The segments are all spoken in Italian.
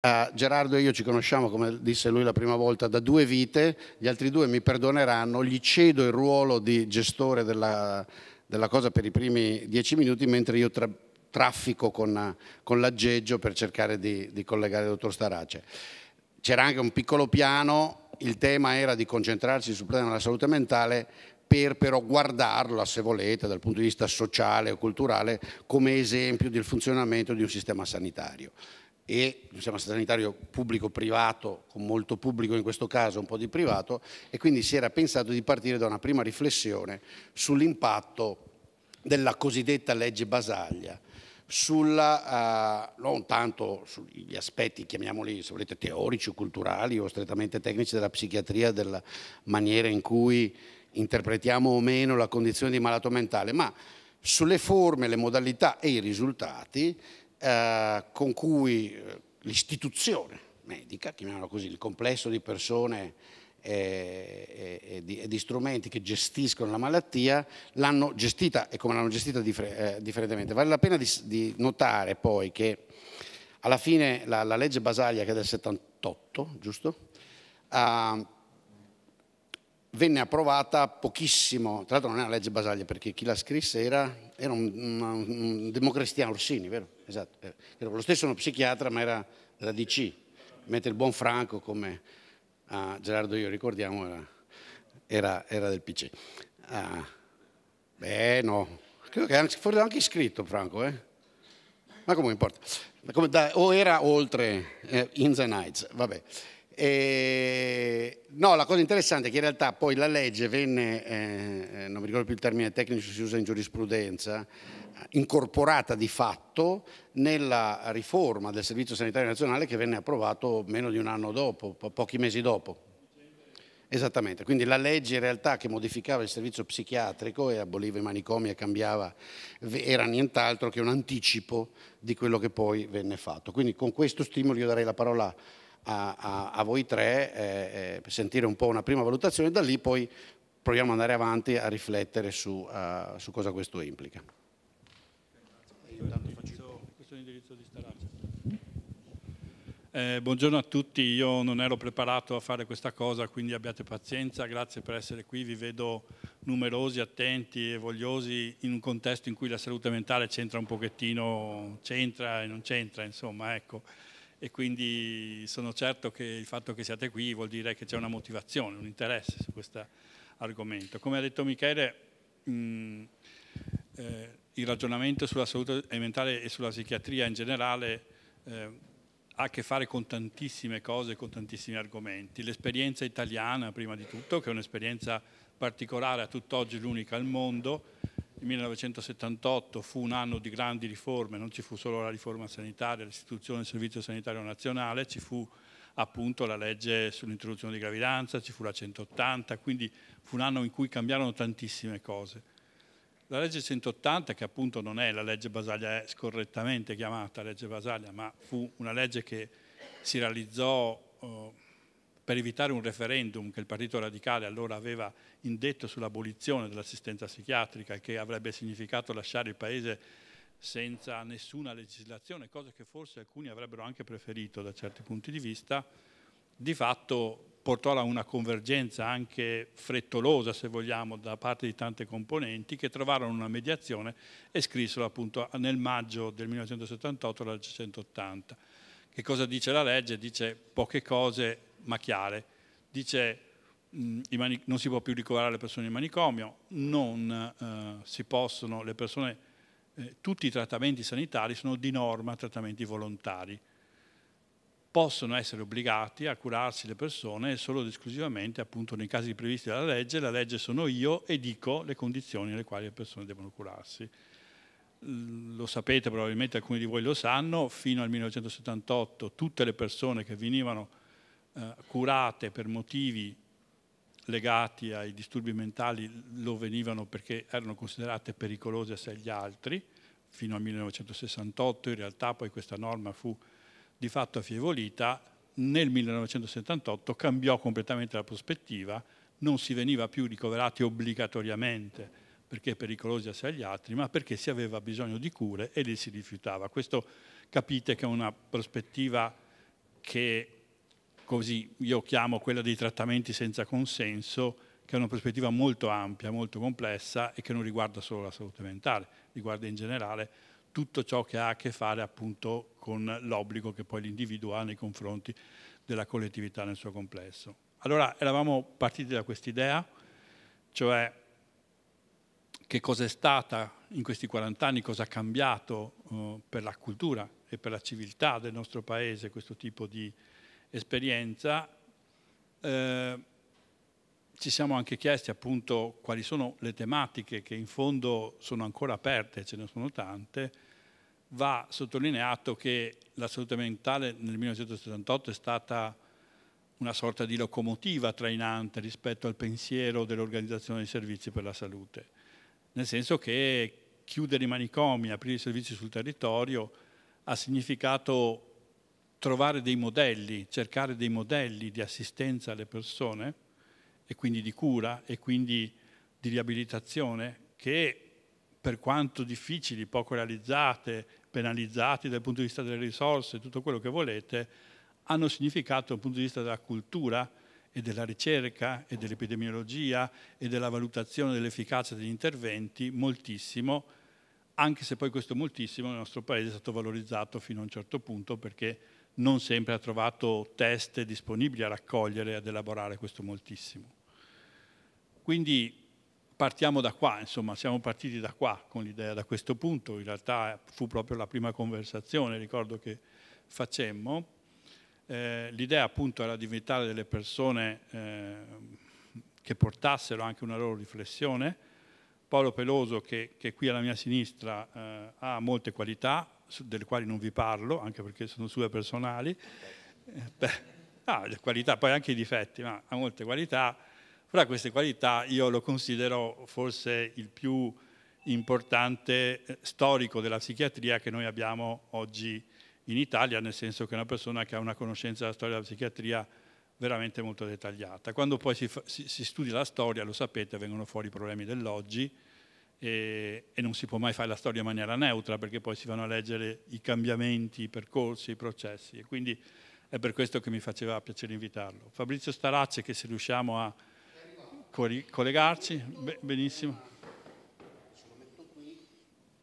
Uh, Gerardo e io ci conosciamo, come disse lui la prima volta, da due vite, gli altri due mi perdoneranno, gli cedo il ruolo di gestore della, della cosa per i primi dieci minuti, mentre io tra, traffico con, con l'aggeggio per cercare di, di collegare il dottor Starace. C'era anche un piccolo piano, il tema era di concentrarsi sul problema della salute mentale, per però guardarla, se volete, dal punto di vista sociale o culturale, come esempio del funzionamento di un sistema sanitario e sistema sanitario pubblico-privato, con molto pubblico in questo caso, un po' di privato, e quindi si era pensato di partire da una prima riflessione sull'impatto della cosiddetta legge Basaglia, sulla, uh, non tanto sugli aspetti, chiamiamoli se volete teorici o culturali o strettamente tecnici della psichiatria, della maniera in cui interpretiamo o meno la condizione di malato mentale, ma sulle forme, le modalità e i risultati eh, con cui eh, l'istituzione medica, chiamiamola così, il complesso di persone e, eh, e, e, di, e, di, strumenti che gestiscono la malattia l'hanno gestita e come l'hanno gestita differ, eh, differentemente. Vale la pena di, di, notare poi che alla fine la, la legge Basaglia che è del 78, giusto? Uh, venne approvata pochissimo, tra l'altro non è una legge Basaglia perché chi la scrisse era, era un, un, un democristiano Orsini, vero? Esatto, eh. era, lo stesso uno psichiatra ma era della DC, mentre il buon Franco come uh, Gerardo io ricordiamo era, era, era del PC. Uh, ah, beh no, credo che anche, forse anche iscritto Franco, eh? ma comunque importa, da, o era oltre eh, Inns and Nights, vabbè. E, eh, no, la cosa interessante è che in realtà poi la legge venne, eh, eh, non mi ricordo più il termine tecnico si usa in giurisprudenza, incorporata di fatto nella riforma del Servizio Sanitario Nazionale che venne approvato meno di un anno dopo, po pochi mesi dopo. Esattamente, quindi la legge in realtà che modificava il servizio psichiatrico e aboliva i manicomi e cambiava era nient'altro che un anticipo di quello che poi venne fatto. Quindi con questo stimolo io darei la parola a a, a, a voi tre eh, eh, sentire un po' una prima valutazione, da lì poi proviamo ad andare avanti a riflettere su, uh, su cosa questo implica. Eh, buongiorno a tutti, io non ero preparato a fare questa cosa, quindi abbiate pazienza, grazie per essere qui, vi vedo numerosi, attenti e vogliosi in un contesto in cui la salute mentale c'entra un pochettino, c'entra e non c'entra, insomma, ecco e quindi sono certo che il fatto che siate qui vuol dire che c'è una motivazione, un interesse su questo argomento. Come ha detto Michele, eh, il ragionamento sulla salute mentale e sulla psichiatria in generale eh, ha a che fare con tantissime cose, con tantissimi argomenti. L'esperienza italiana, prima di tutto, che è un'esperienza particolare, a tutt'oggi l'unica al mondo, il 1978 fu un anno di grandi riforme, non ci fu solo la riforma sanitaria, l'istituzione del Servizio Sanitario Nazionale, ci fu appunto la legge sull'introduzione di gravidanza, ci fu la 180, quindi fu un anno in cui cambiarono tantissime cose. La legge 180, che appunto non è la legge Basaglia, è scorrettamente chiamata legge Basaglia, ma fu una legge che si realizzò... Eh, per evitare un referendum che il Partito Radicale allora aveva indetto sull'abolizione dell'assistenza psichiatrica che avrebbe significato lasciare il Paese senza nessuna legislazione, cosa che forse alcuni avrebbero anche preferito da certi punti di vista, di fatto portò a una convergenza anche frettolosa, se vogliamo, da parte di tante componenti che trovarono una mediazione e scrissero appunto nel maggio del 1978 la legge 180. Che cosa dice la legge? Dice poche cose macchiare. Dice che mm, non si può più ricoverare le persone in manicomio, non eh, si possono le persone, eh, tutti i trattamenti sanitari sono di norma trattamenti volontari. Possono essere obbligati a curarsi le persone solo ed esclusivamente appunto nei casi previsti dalla legge, la legge sono io e dico le condizioni nelle quali le persone devono curarsi lo sapete probabilmente, alcuni di voi lo sanno, fino al 1978 tutte le persone che venivano eh, curate per motivi legati ai disturbi mentali lo venivano perché erano considerate pericolose assai agli altri, fino al 1968 in realtà poi questa norma fu di fatto affievolita, nel 1978 cambiò completamente la prospettiva, non si veniva più ricoverati obbligatoriamente perché pericolosi assai agli altri, ma perché si aveva bisogno di cure e li si rifiutava. Questo capite che è una prospettiva che così io chiamo quella dei trattamenti senza consenso, che è una prospettiva molto ampia, molto complessa e che non riguarda solo la salute mentale, riguarda in generale tutto ciò che ha a che fare appunto con l'obbligo che poi l'individuo ha nei confronti della collettività nel suo complesso. Allora eravamo partiti da quest'idea, cioè che cosa è stata in questi 40 anni, cosa ha cambiato eh, per la cultura e per la civiltà del nostro paese questo tipo di esperienza, eh, ci siamo anche chiesti appunto quali sono le tematiche che in fondo sono ancora aperte, ce ne sono tante, va sottolineato che la salute mentale nel 1978 è stata una sorta di locomotiva trainante rispetto al pensiero dell'organizzazione dei servizi per la salute, nel senso che chiudere i manicomi, aprire i servizi sul territorio ha significato trovare dei modelli, cercare dei modelli di assistenza alle persone e quindi di cura e quindi di riabilitazione che per quanto difficili, poco realizzate, penalizzati dal punto di vista delle risorse, tutto quello che volete, hanno significato dal punto di vista della cultura e della ricerca e dell'epidemiologia e della valutazione dell'efficacia degli interventi moltissimo, anche se poi questo moltissimo nel nostro Paese è stato valorizzato fino a un certo punto perché non sempre ha trovato test disponibili a raccogliere e ad elaborare questo moltissimo. Quindi partiamo da qua, insomma, siamo partiti da qua con l'idea, da questo punto, in realtà fu proprio la prima conversazione, ricordo che facemmo, eh, l'idea appunto era di invitare delle persone eh, che portassero anche una loro riflessione, Paolo Peloso che, che qui alla mia sinistra eh, ha molte qualità, delle quali non vi parlo, anche perché sono sue personali, eh, Beh, ah, le qualità, poi anche i difetti, ma ha molte qualità. Fra queste qualità io lo considero forse il più importante eh, storico della psichiatria che noi abbiamo oggi in Italia, nel senso che è una persona che ha una conoscenza della storia della psichiatria veramente molto dettagliata. Quando poi si, si, si studia la storia, lo sapete, vengono fuori i problemi dell'oggi, e, e, non si può mai fare la storia in maniera neutra perché poi si vanno a leggere i cambiamenti, i percorsi, i processi e quindi è per questo che mi faceva piacere invitarlo. Fabrizio Starace che se riusciamo a collegarci, Be benissimo.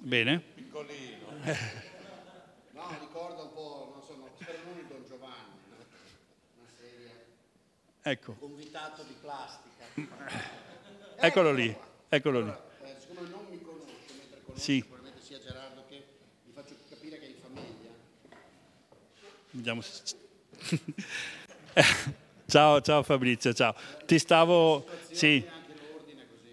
Bene. Piccolino. No, ricorda un po', non so, non spero non Don Giovanni, una serie. Ecco. Convitato di plastica. Eccolo, lì, eccolo lì. Sì. Sicuramente sia Gerardo che vi faccio capire che è in famiglia. Vediamo se... ciao, ciao Fabrizio, ciao. Ti stavo... Sì.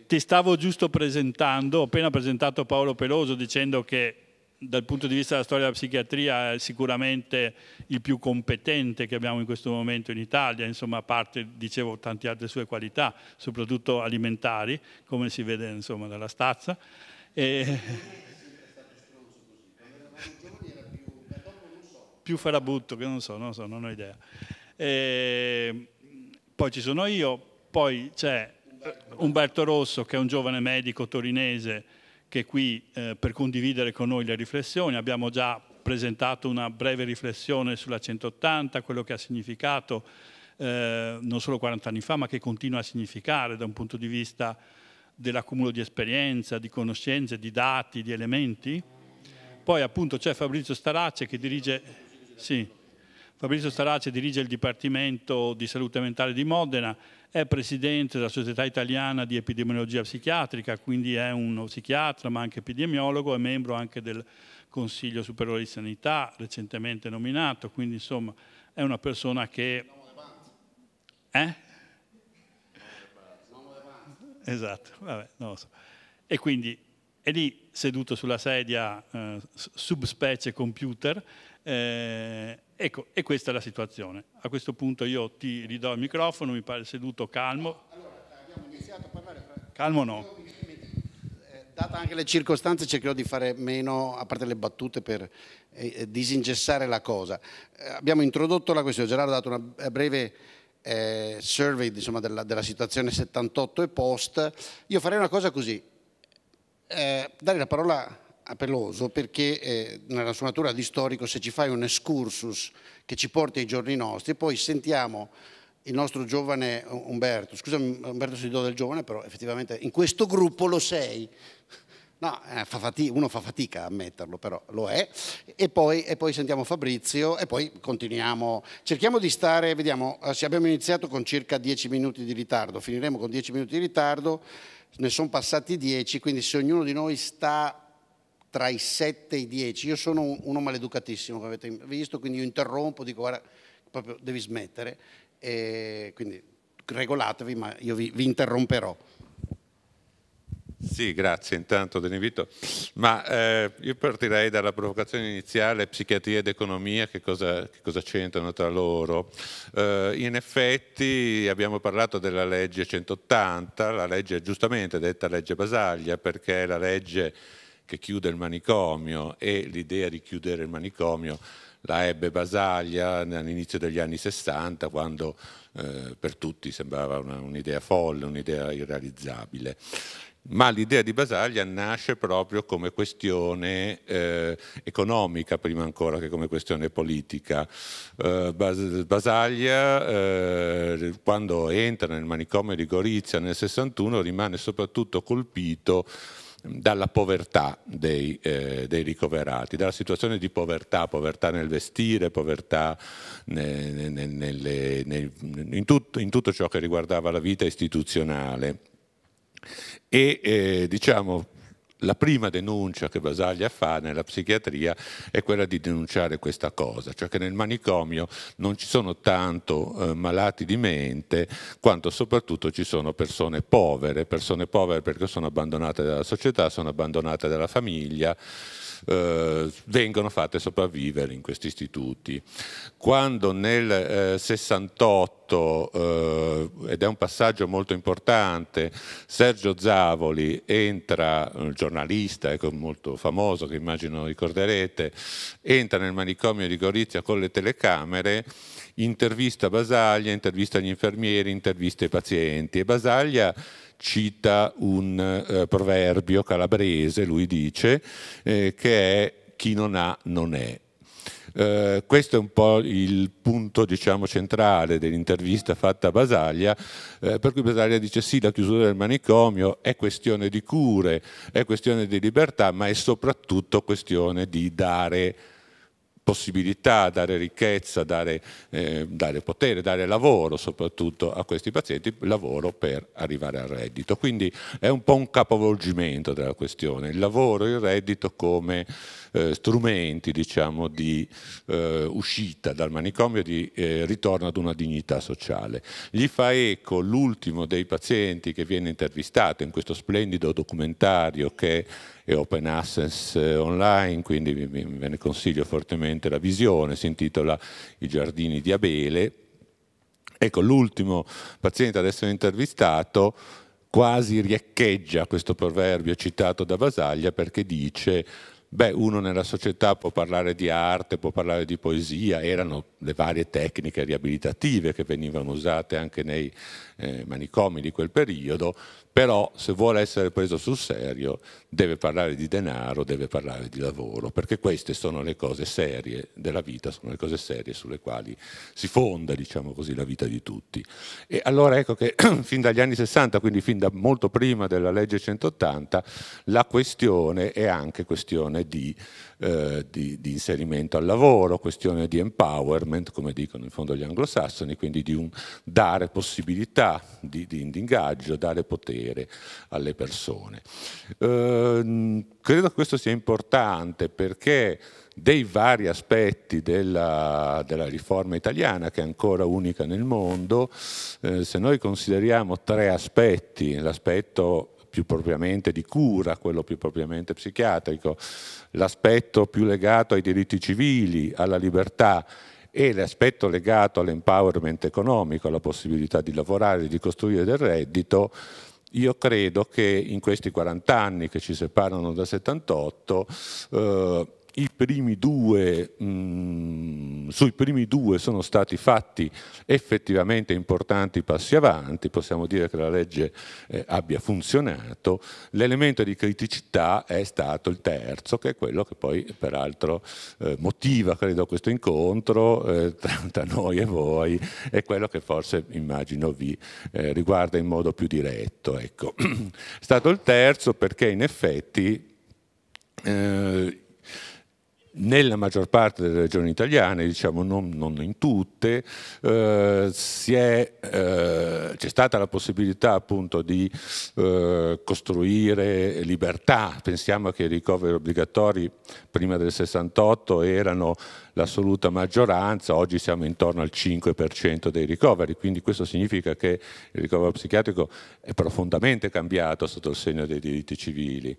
Ti stavo giusto presentando, ho appena presentato Paolo Peloso dicendo che dal punto di vista della storia della psichiatria è sicuramente il più competente che abbiamo in questo momento in Italia, insomma a parte, dicevo, tante altre sue qualità, soprattutto alimentari, come si vede insomma, dalla stazza. E... Eh, più farabutto che non so, non so, non ho idea. E... Ehm, poi ci sono io, poi c'è eh, Umberto Rosso che è un giovane medico torinese che è qui eh, per condividere con noi le riflessioni. Abbiamo già presentato una breve riflessione sulla 180, quello che ha significato eh, non solo 40 anni fa, ma che continua a significare da un punto di vista dell'accumulo di esperienza, di conoscenze, di dati, di elementi. Poi appunto c'è Fabrizio Starace che dirige, sì, Fabrizio Starace dirige il Dipartimento di Salute Mentale di Modena, è presidente della Società Italiana di Epidemiologia Psichiatrica, quindi è uno psichiatra ma anche epidemiologo, è membro anche del Consiglio Superiore di Sanità, recentemente nominato, quindi insomma è una persona che... Eh? Esatto, vabbè, non lo so. E quindi è lì seduto sulla sedia eh, subspecie computer, eh, ecco, e questa è la situazione. A questo punto io ti ridò il microfono, mi pare seduto calmo. Allora, abbiamo iniziato a parlare. Calmo no. Eh, data anche le circostanze cercherò di fare meno, a parte le battute, per eh, eh disingessare la cosa. Eh, abbiamo introdotto la questione, Gerardo ha dato una breve eh, survey insomma, della, della, situazione 78 e post, io farei una cosa così, eh, dare la parola a Peloso perché eh, nella sua natura di storico se ci fai un excursus che ci porti ai giorni nostri, poi sentiamo il nostro giovane Umberto, scusami Umberto se ti do del giovane, però effettivamente in questo gruppo lo sei. No, eh, fa fatica, uno fa fatica a ammetterlo, però lo è. E poi, e poi, sentiamo Fabrizio e poi continuiamo. Cerchiamo di stare, vediamo, eh, se abbiamo iniziato con circa 10 minuti di ritardo, finiremo con 10 minuti di ritardo, ne sono passati 10, quindi se ognuno di noi sta tra i 7 e i 10, io sono uno maleducatissimo, come avete visto, quindi io interrompo, dico guarda, proprio devi smettere, e quindi regolatevi, ma io vi, vi interromperò. Sì, grazie intanto dell'invito. Ma eh, io partirei dalla provocazione iniziale, psichiatria ed economia, che cosa, che cosa c'entrano tra loro? Eh, in effetti abbiamo parlato della legge 180, la legge giustamente detta legge Basaglia, perché è la legge che chiude il manicomio e l'idea di chiudere il manicomio la ebbe Basaglia all'inizio degli anni 60 quando eh, per tutti sembrava un'idea folle, un'idea irrealizzabile ma l'idea di Basaglia nasce proprio come questione eh, economica prima ancora che come questione politica. Eh, Basaglia eh, quando entra nel manicomio di Gorizia nel 61 rimane soprattutto colpito dalla povertà dei, eh, dei, ricoverati, dalla situazione di povertà, povertà nel vestire, povertà ne, ne, nelle, ne, in, tutto, in tutto ciò che riguardava la vita istituzionale. E eh, diciamo, la prima denuncia che Basaglia fa nella psichiatria è quella di denunciare questa cosa, cioè che nel manicomio non ci sono tanto eh, malati di mente quanto soprattutto ci sono persone povere, persone povere perché sono abbandonate dalla società, sono abbandonate dalla famiglia, eh, vengono fatte sopravvivere in questi istituti. Quando nel eh, 68 eh, ed è un passaggio molto importante, Sergio Zavoli entra, un giornalista ecco, molto famoso che immagino ricorderete, entra nel manicomio di Gorizia con le telecamere, intervista Basaglia, intervista gli infermieri, intervista i pazienti e Basaglia cita un eh, proverbio calabrese, lui dice, eh, che è chi non ha non è. Eh, questo è un po' il punto diciamo, centrale dell'intervista fatta a Basaglia, eh, per cui Basaglia dice sì, la chiusura del manicomio è questione di cure, è questione di libertà, ma è soprattutto questione di dare possibilità, dare ricchezza, dare, eh, dare, potere, dare lavoro soprattutto a questi pazienti, lavoro per arrivare al reddito. Quindi è un po' un capovolgimento della questione, il lavoro e il reddito come eh, strumenti diciamo, di eh, uscita dal manicomio e di eh, ritorno ad una dignità sociale. Gli fa eco l'ultimo dei pazienti che viene intervistato in questo splendido documentario che è open access eh, online, quindi ve ne consiglio fortemente la visione, si intitola I giardini di Abele. Ecco, l'ultimo paziente ad essere intervistato quasi riecheggia questo proverbio citato da Vasaglia perché dice Beh, uno nella società può parlare di arte, può parlare di poesia, erano le varie tecniche riabilitative che venivano usate anche nei eh, manicomi di quel periodo, però se vuole essere preso sul serio deve parlare di denaro, deve parlare di lavoro, perché queste sono le cose serie della vita, sono le cose serie sulle quali si fonda, diciamo così, la vita di tutti. E allora ecco che fin dagli anni 60, quindi fin da molto prima della legge 180, la questione è anche questione di, eh, di, di inserimento al lavoro, questione di empowerment, come dicono in fondo gli anglosassoni, quindi di un dare possibilità di, di ingaggio, dare potere alle persone. Eh, Ehm, credo questo sia importante perché dei vari aspetti della, della, riforma italiana, che è ancora unica nel mondo, eh, se noi consideriamo tre aspetti, l'aspetto più propriamente di cura, quello più propriamente psichiatrico, l'aspetto più legato ai diritti civili, alla libertà e l'aspetto legato all'empowerment economico, alla possibilità di lavorare, di costruire del reddito, io credo che in questi 40 anni che ci separano dal 78 eh, primi due, mh, mm, sui primi due sono stati fatti effettivamente importanti passi avanti, possiamo dire che la legge eh, abbia funzionato, l'elemento di criticità è stato il terzo, che è quello che poi peraltro eh, motiva credo questo incontro eh, tra, tra, noi e voi, è quello che forse immagino vi eh, riguarda in modo più diretto. Ecco. è stato il terzo perché in effetti eh, nella maggior parte delle regioni italiane, diciamo non, non in tutte, eh, eh, c'è stata la possibilità appunto di eh, costruire libertà. Pensiamo che i ricoveri obbligatori prima del 68 erano l'assoluta maggioranza, oggi siamo intorno al 5% dei ricoveri, quindi questo significa che il ricovero psichiatrico è profondamente cambiato sotto il segno dei diritti civili.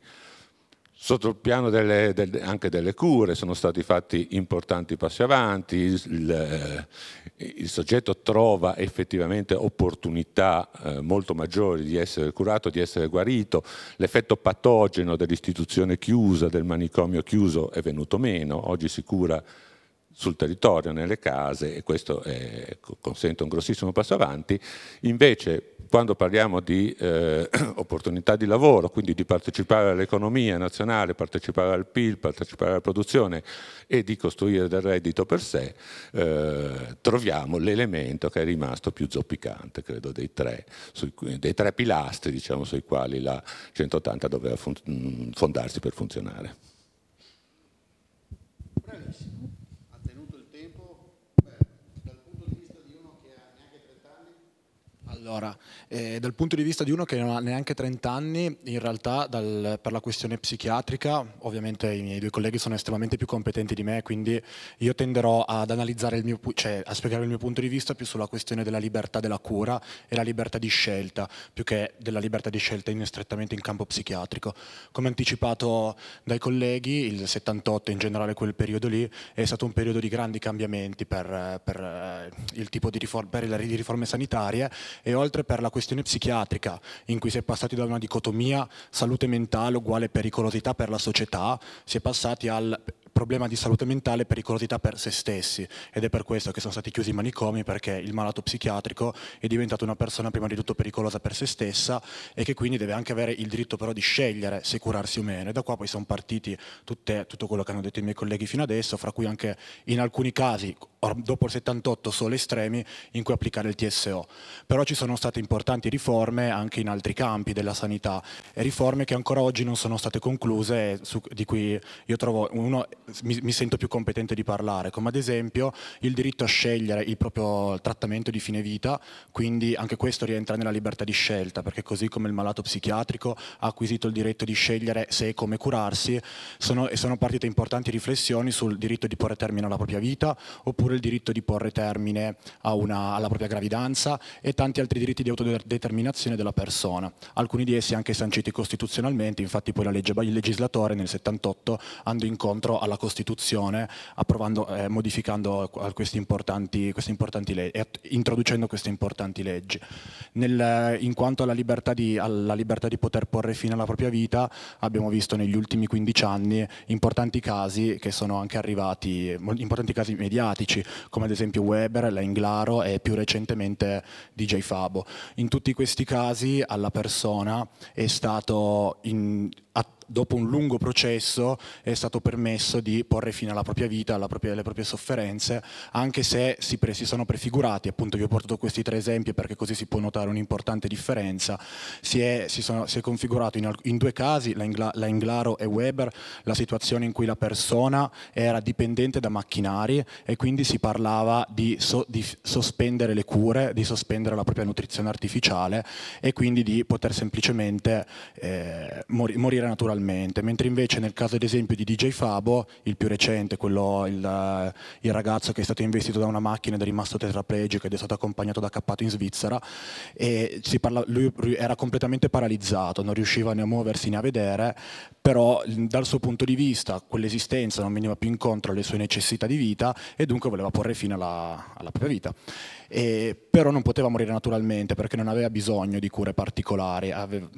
Sotto il piano delle, del, anche delle cure sono stati fatti importanti passi avanti, il, eh, il, soggetto trova effettivamente opportunità eh, molto maggiori di essere curato, di essere guarito, l'effetto patogeno dell'istituzione chiusa, del manicomio chiuso è venuto meno, oggi si cura sul territorio, nelle case, e questo è, ecco, consente un grossissimo passo avanti. Invece, quando parliamo di eh, opportunità di lavoro, quindi di partecipare all'economia nazionale, partecipare al PIL, partecipare alla produzione e di costruire del reddito per sé, eh, troviamo l'elemento che è rimasto più zoppicante, credo, dei tre, sui, dei tre pilastri diciamo, sui quali la 180 doveva mm, fondarsi per funzionare. allora eh, dal punto di vista di uno che non ha neanche 30 anni, in realtà dal, per la questione psichiatrica, ovviamente i miei due colleghi sono estremamente più competenti di me, quindi io tenderò ad analizzare il mio, cioè a spiegare il mio punto di vista più sulla questione della libertà della cura e la libertà di scelta, più che della libertà di scelta in, strettamente in campo psichiatrico. Come anticipato dai colleghi, il 78 in generale quel periodo lì è stato un periodo di grandi cambiamenti per, per, eh, il tipo di riforme, per le riforme sanitarie e oltre per la questione questione psichiatrica in cui si è passati da una dicotomia salute mentale uguale pericolosità per la società, si è passati al problema di salute mentale pericolosità per se stessi ed è per questo che sono stati chiusi i manicomi perché il malato psichiatrico è diventato una persona prima di tutto pericolosa per se stessa e che quindi deve anche avere il diritto però di scegliere se curarsi o meno e da qua poi sono partiti tutte, tutto quello che hanno detto i miei colleghi fino adesso fra cui anche in alcuni casi dopo il 78 solo estremi in cui applicare il TSO. Però ci sono state importanti riforme anche in altri campi della sanità, e riforme che ancora oggi non sono state concluse, su, di cui io trovo uno mi, mi, sento più competente di parlare, come ad esempio il diritto a scegliere il proprio trattamento di fine vita, quindi anche questo rientra nella libertà di scelta, perché così come il malato psichiatrico ha acquisito il diritto di scegliere se e come curarsi, sono, sono partite importanti riflessioni sul diritto di porre termine alla propria vita, oppure il diritto di porre termine una, alla propria gravidanza e tanti altri diritti di autodeterminazione della persona, alcuni di essi anche sanciti costituzionalmente, infatti poi la legge, il legislatore nel 78 andò incontro alla Costituzione eh, modificando queste importanti, queste importanti leggi, introducendo queste importanti leggi. Nel, eh, in quanto alla libertà, di, alla libertà, di, poter porre fine alla propria vita, abbiamo visto negli ultimi 15 anni importanti casi che sono anche arrivati, importanti casi mediatici, come ad esempio Weber, la Inglaro e più recentemente DJ Fabo. In tutti questi casi alla persona è stato... In, dopo un lungo processo è stato permesso di porre fine alla propria vita, alla propria, alle proprie sofferenze, anche se si, pre, si, sono prefigurati, appunto vi ho portato questi tre esempi perché così si può notare un'importante differenza, si è, si sono, si è configurato in, in, due casi, la, Inglaro e Weber, la situazione in cui la persona era dipendente da macchinari e quindi si parlava di, so, di sospendere le cure, di sospendere la propria nutrizione artificiale e quindi di poter semplicemente eh, morire partire naturalmente, mentre invece nel caso ad esempio di DJ Fabo, il più recente, quello, il, eh, il ragazzo che è stato investito da una macchina ed è rimasto tetraplegico ed è stato accompagnato da Cappato in Svizzera, e parla, lui era completamente paralizzato, non riusciva né a muoversi né a vedere, però dal suo punto di vista quell'esistenza non veniva più incontro alle sue necessità di vita e dunque voleva porre fine alla, alla propria vita e, eh, però non poteva morire naturalmente perché non aveva bisogno di cure particolari, aveva,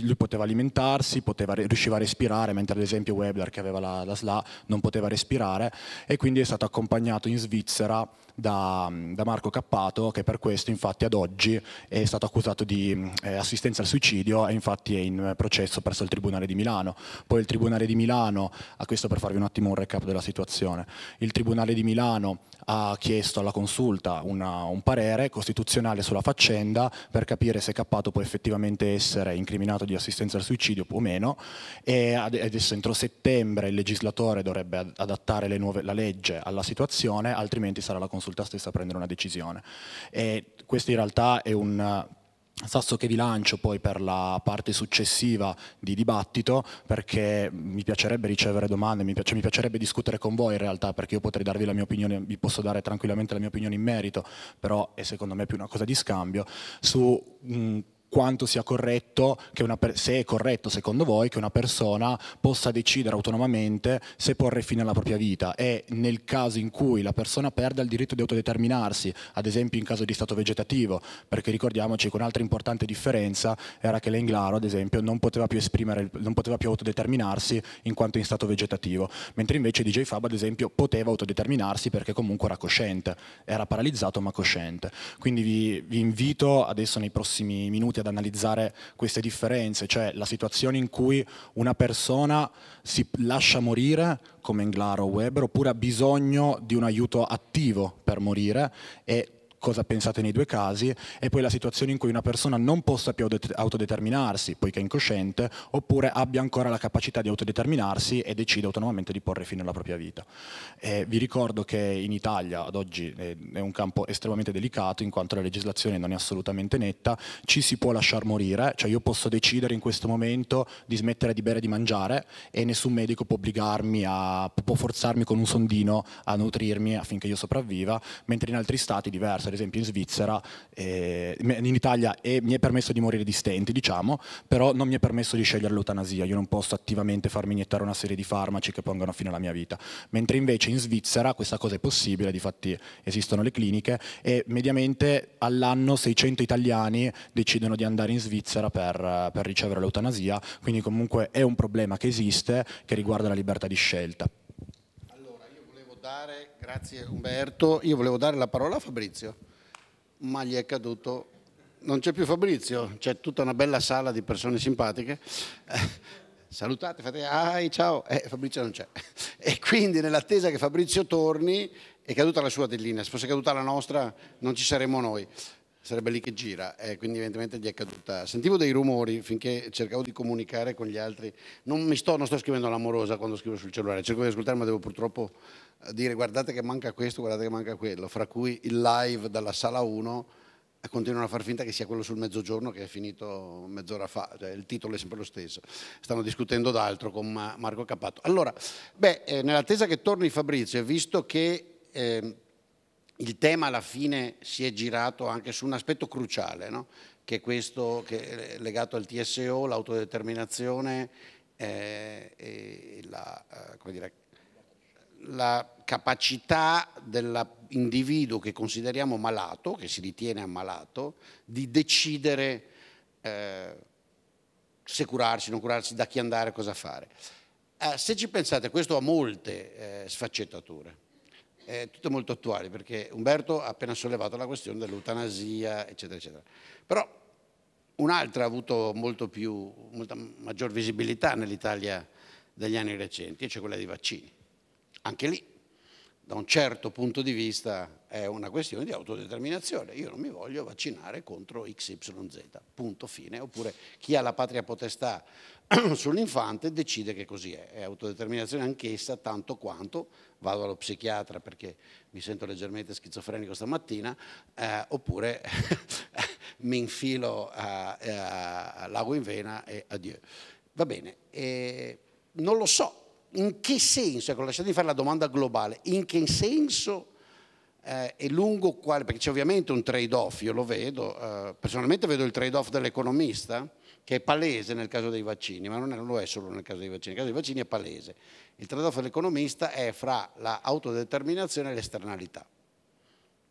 lui poteva alimentarsi, poteva, riusciva a respirare, mentre ad esempio Webler che aveva la, la SLA non poteva respirare e quindi è stato accompagnato in Svizzera da, da, Marco Cappato che per questo infatti ad oggi è stato accusato di eh, assistenza al suicidio e infatti è in processo presso il Tribunale di Milano. Poi il Tribunale di Milano, a questo per farvi un attimo un recap della situazione, il Tribunale di Milano ha chiesto alla consulta una, un parere costituzionale sulla faccenda per capire se Cappato può effettivamente essere incriminato di assistenza al suicidio o meno e adesso entro settembre il legislatore dovrebbe adattare nuove, la legge alla situazione, altrimenti sarà la consulta stessa a prendere una decisione. E questo in realtà è un Sasso che vi lancio poi per la parte successiva di dibattito perché mi piacerebbe ricevere domande, mi, piace, mi, piacerebbe discutere con voi in realtà perché io potrei darvi la mia opinione, vi posso dare tranquillamente la mia opinione in merito, però è secondo me più una cosa di scambio su mh, quanto sia corretto, che una per- se è corretto secondo voi, che una persona possa decidere autonomamente se porre fine alla propria vita e nel caso in cui la persona perda il diritto di autodeterminarsi, ad esempio in caso di stato vegetativo, perché ricordiamoci che un'altra importante differenza era che l'Englaro, ad esempio, non poteva più esprimere, non poteva più autodeterminarsi in quanto in stato vegetativo, mentre invece DJ Fab, ad esempio, poteva autodeterminarsi perché comunque era cosciente, era paralizzato ma cosciente. Quindi vi, vi invito adesso nei prossimi minuti a ad analizzare queste differenze, cioè la situazione in cui una persona si lascia morire come Englaro o Weber oppure ha bisogno di un aiuto attivo per morire e cosa pensate nei due casi, e poi la situazione in cui una persona non possa più autodeterminarsi, poiché è incosciente, oppure abbia ancora la capacità di autodeterminarsi e decide autonomamente di porre fine alla propria vita. Eh, vi ricordo che in Italia ad oggi è un campo estremamente delicato, in quanto la legislazione non è assolutamente netta, ci si può lasciar morire, cioè io posso decidere in questo momento di smettere di bere e di mangiare e nessun medico può obbligarmi, a, può forzarmi con un sondino a nutrirmi affinché io sopravviva, mentre in altri stati è diverso, ad esempio in Svizzera, eh, in Italia e mi è permesso di morire di stenti, diciamo, però non mi è permesso di scegliere l'eutanasia, io non posso attivamente farmi iniettare una serie di farmaci che pongano fine alla mia vita, mentre invece in Svizzera questa cosa è possibile, difatti esistono le cliniche e mediamente all'anno 600 italiani decidono di andare in Svizzera per, per ricevere l'eutanasia, quindi comunque è un problema che esiste, che riguarda la libertà di scelta. Allora, io volevo dare Grazie Umberto, io volevo dare la parola a Fabrizio, ma gli è caduto, non c'è più Fabrizio, c'è tutta una bella sala di persone simpatiche, eh, salutate, fate ai ciao, eh, Fabrizio non c'è. E quindi nell'attesa che Fabrizio torni è caduta la sua tellina, se fosse caduta la nostra non ci saremmo noi sarebbe lì che gira, eh, quindi evidentemente gli è caduta. Sentivo dei rumori finché cercavo di comunicare con gli altri, non, sto, non sto, scrivendo l'amorosa quando scrivo sul cellulare, cerco di ascoltare ma devo purtroppo eh, dire guardate che manca questo, guardate che manca quello, fra cui il live dalla sala 1 eh, continuano a far finta che sia quello sul mezzogiorno che è finito mezz'ora fa, cioè, il titolo è sempre lo stesso, stanno discutendo d'altro con Marco Cappato. Allora, beh, eh, nell'attesa che torni Fabrizio, visto che... Eh, il tema alla fine si è girato anche su un aspetto cruciale, no? che è questo che è legato al TSO, l'autodeterminazione eh, e la, eh, dire, la, capacità dell'individuo che consideriamo malato, che si ritiene ammalato, di decidere eh, se curarsi, non curarsi, da chi andare, cosa fare. Eh, se ci pensate, questo ha molte eh, sfaccettature è tutto molto attuale perché Umberto ha appena sollevato la questione dell'eutanasia, eccetera, eccetera. Però un'altra ha avuto molto più, molta maggior visibilità nell'Italia degli anni recenti, e cioè quella dei vaccini. Anche lì, da un certo punto di vista, è una questione di autodeterminazione, io non mi voglio vaccinare contro XYZ, punto fine, oppure chi ha la patria potestà sull'infante decide che così è, è autodeterminazione anch'essa tanto quanto vado allo psichiatra perché mi sento leggermente schizofrenico stamattina, eh, oppure mi infilo a, a, eh, a l'ago in vena e addio. Va bene, eh, non lo so, in che senso, ecco lasciatemi fare la domanda globale, in che senso eh, e lungo quale, perché c'è ovviamente un trade-off, io lo vedo, eh, personalmente vedo il trade-off dell'economista che è palese nel caso dei vaccini, ma non lo è solo nel caso dei vaccini, nel caso dei vaccini è palese. Il trade-off dell'economista è fra l'autodeterminazione la e l'esternalità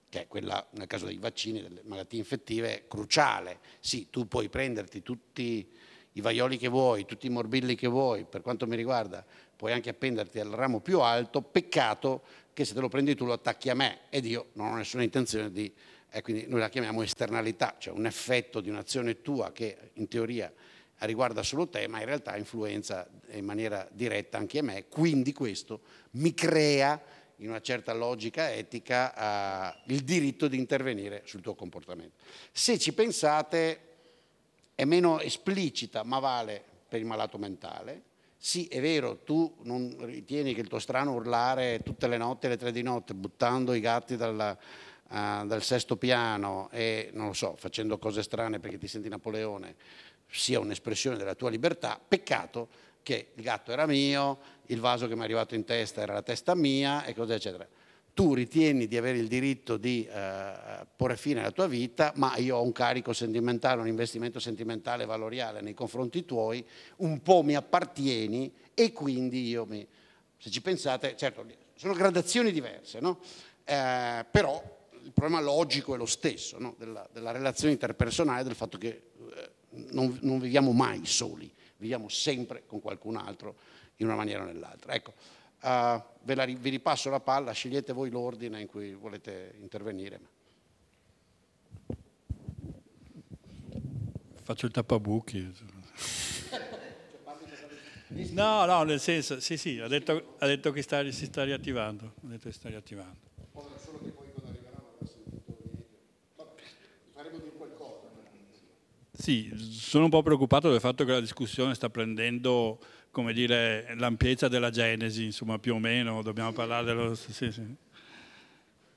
che è quella nel caso dei vaccini, delle malattie infettive, cruciale. Sì, tu puoi prenderti tutti i vaioli che vuoi, tutti i morbilli che vuoi, per quanto mi riguarda puoi anche appenderti al ramo più alto, peccato che se te lo prendi tu lo attacchi a me ed io non ho nessuna intenzione di... Eh, quindi noi la chiamiamo esternalità, cioè un effetto di un'azione tua che in teoria riguarda solo te, ma in realtà influenza in maniera diretta anche me, quindi questo mi crea in una certa logica etica eh, il diritto di intervenire sul tuo comportamento. Se ci pensate è meno esplicita, ma vale per il malato mentale, sì è vero, tu non ritieni che il tuo strano urlare tutte le notti alle tre di notte buttando i gatti dalla, uh, eh, dal sesto piano e non lo so, facendo cose strane perché ti senti Napoleone sia un'espressione della tua libertà, peccato che il gatto era mio, il vaso che mi è arrivato in testa era la testa mia e cose eccetera tu ritieni di avere il diritto di eh, porre fine alla tua vita, ma io ho un carico sentimentale, un investimento sentimentale valoriale nei confronti tuoi, un po' mi appartieni e quindi io mi... Se ci pensate, certo, sono gradazioni diverse, no? eh, però il problema logico è lo stesso, no? della, della, relazione interpersonale, del fatto che eh, non, non viviamo mai soli, viviamo sempre con qualcun altro in una maniera o nell'altra. Ecco. Uh, la, vi ripasso la palla, scegliete voi l'ordine in cui volete intervenire. Faccio il tappabucchi. no, no, nel senso, sì, sì, ha detto, ha detto che sta, si sta riattivando. Ha detto che sta riattivando. Sì, sono un po' preoccupato del fatto che la discussione sta prendendo come dire, l'ampiezza della Genesi, insomma più o meno, dobbiamo parlare dello... Sì, sì.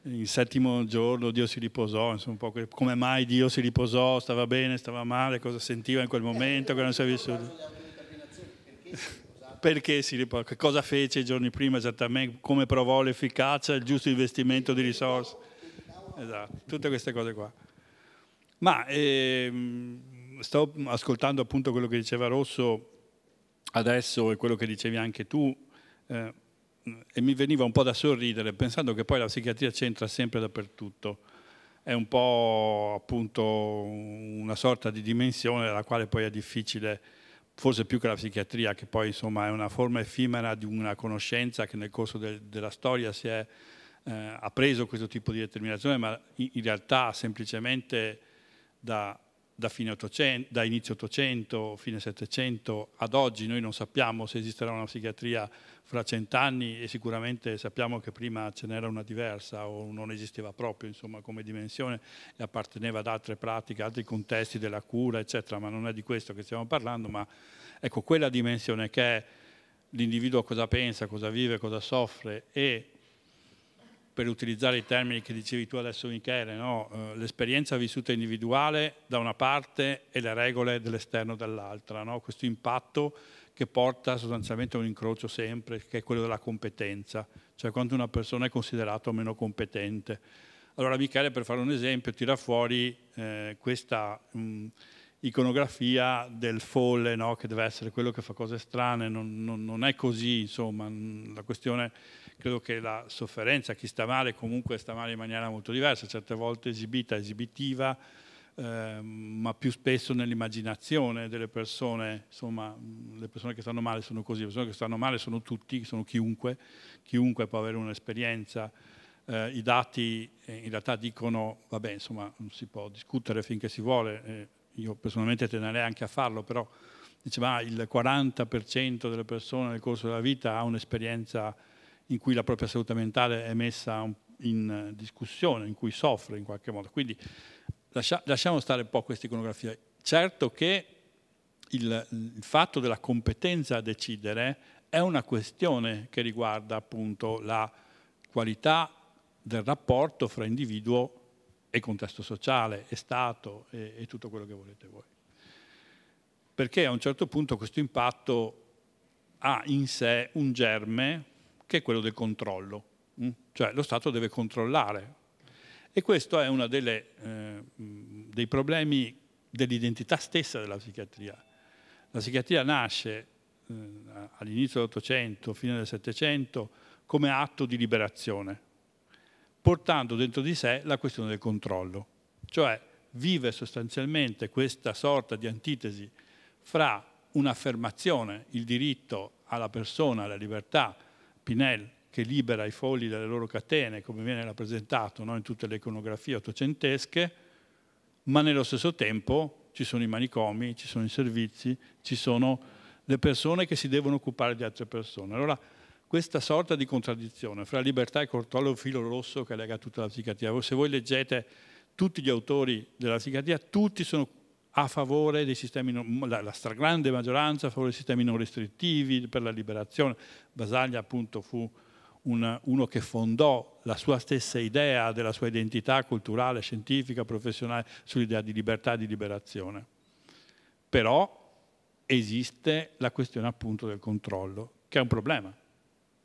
Il settimo giorno Dio si riposò, insomma, come mai Dio si riposò, stava bene, stava male, cosa sentiva in quel momento, cosa non si è vissuto. Perché si riposò? Che cosa fece i giorni prima esattamente? Come provò l'efficacia, il giusto investimento di risorse? Esatto, tutte queste cose qua. Ma ehm, sto ascoltando appunto quello che diceva Rosso, adesso e quello che dicevi anche tu, eh, e mi veniva un po' da sorridere pensando che poi la psichiatria c'entra sempre dappertutto. È un po' appunto una sorta di dimensione dalla quale poi è difficile, forse più che la psichiatria, che poi insomma è una forma effimera di una conoscenza che nel corso del, della storia si è, eh, ha preso questo tipo di determinazione, ma in, in realtà semplicemente da da, fine 800, da inizio 800, fine 700 ad oggi. Noi non sappiamo se esisterà una psichiatria fra cent'anni e sicuramente sappiamo che prima ce n'era una diversa o non esisteva proprio insomma, come dimensione e apparteneva ad altre pratiche, altri contesti della cura, eccetera, ma non è di questo che stiamo parlando, ma ecco quella dimensione che è l'individuo cosa pensa, cosa vive, cosa soffre e per utilizzare i termini che dicevi tu adesso Michele, no? Eh, l'esperienza vissuta individuale da una parte e le regole dell'esterno dall'altra, no? questo impatto che porta sostanzialmente a un incrocio sempre, che è quello della competenza, cioè quando una persona è considerata meno competente. Allora Michele, per fare un esempio, tira fuori eh, questa mh, mm, iconografia del folle, no? che deve essere quello che fa cose strane, non, non, non è così, insomma, mm, la questione credo che la sofferenza, chi sta male comunque sta male in maniera molto diversa, certe volte esibita, esibitiva, eh, ma più spesso nell'immaginazione delle persone, insomma le persone che stanno male sono così, le persone che stanno male sono tutti, sono chiunque, chiunque può avere un'esperienza, eh, i dati eh, in realtà dicono, vabbè insomma non si può discutere finché si vuole, eh, io personalmente tenerei anche a farlo, però diceva ah, il 40% delle persone nel corso della vita ha un'esperienza in cui la propria salute mentale è messa in discussione, in cui soffre in qualche modo. Quindi lascia, lasciamo stare un po' questa iconografia. Certo che il, il fatto della competenza a decidere è una questione che riguarda appunto la qualità del rapporto fra individuo e contesto sociale, e Stato e, e, tutto quello che volete voi. Perché a un certo punto questo impatto ha in sé un germe che è quello del controllo. Mm? Cioè lo Stato deve controllare. E questo è uno eh, mm, dei problemi dell'identità stessa della psichiatria. La psichiatria nasce eh, all'inizio dell'Ottocento, fine del Settecento, come atto di liberazione, portando dentro di sé la questione del controllo. Cioè vive sostanzialmente questa sorta di antitesi fra un'affermazione, il diritto alla persona, alla libertà, Pinel che libera i folli dalle loro catene, come viene rappresentato no? in tutte le iconografie ottocentesche, ma nello stesso tempo ci sono i manicomi, ci sono i servizi, ci sono le persone che si devono occupare di altre persone. Allora, questa sorta di contraddizione fra libertà e controllo è un filo rosso che lega tutta la psichiatria. Se voi leggete tutti gli autori della psichiatria, tutti sono a favore dei sistemi, la, la stragrande maggioranza a favore dei sistemi non restrittivi per la liberazione. Basaglia appunto fu una, uno che fondò la sua stessa idea della sua identità culturale, scientifica, professionale sull'idea di libertà e di liberazione. Però esiste la questione appunto del controllo, che è un problema,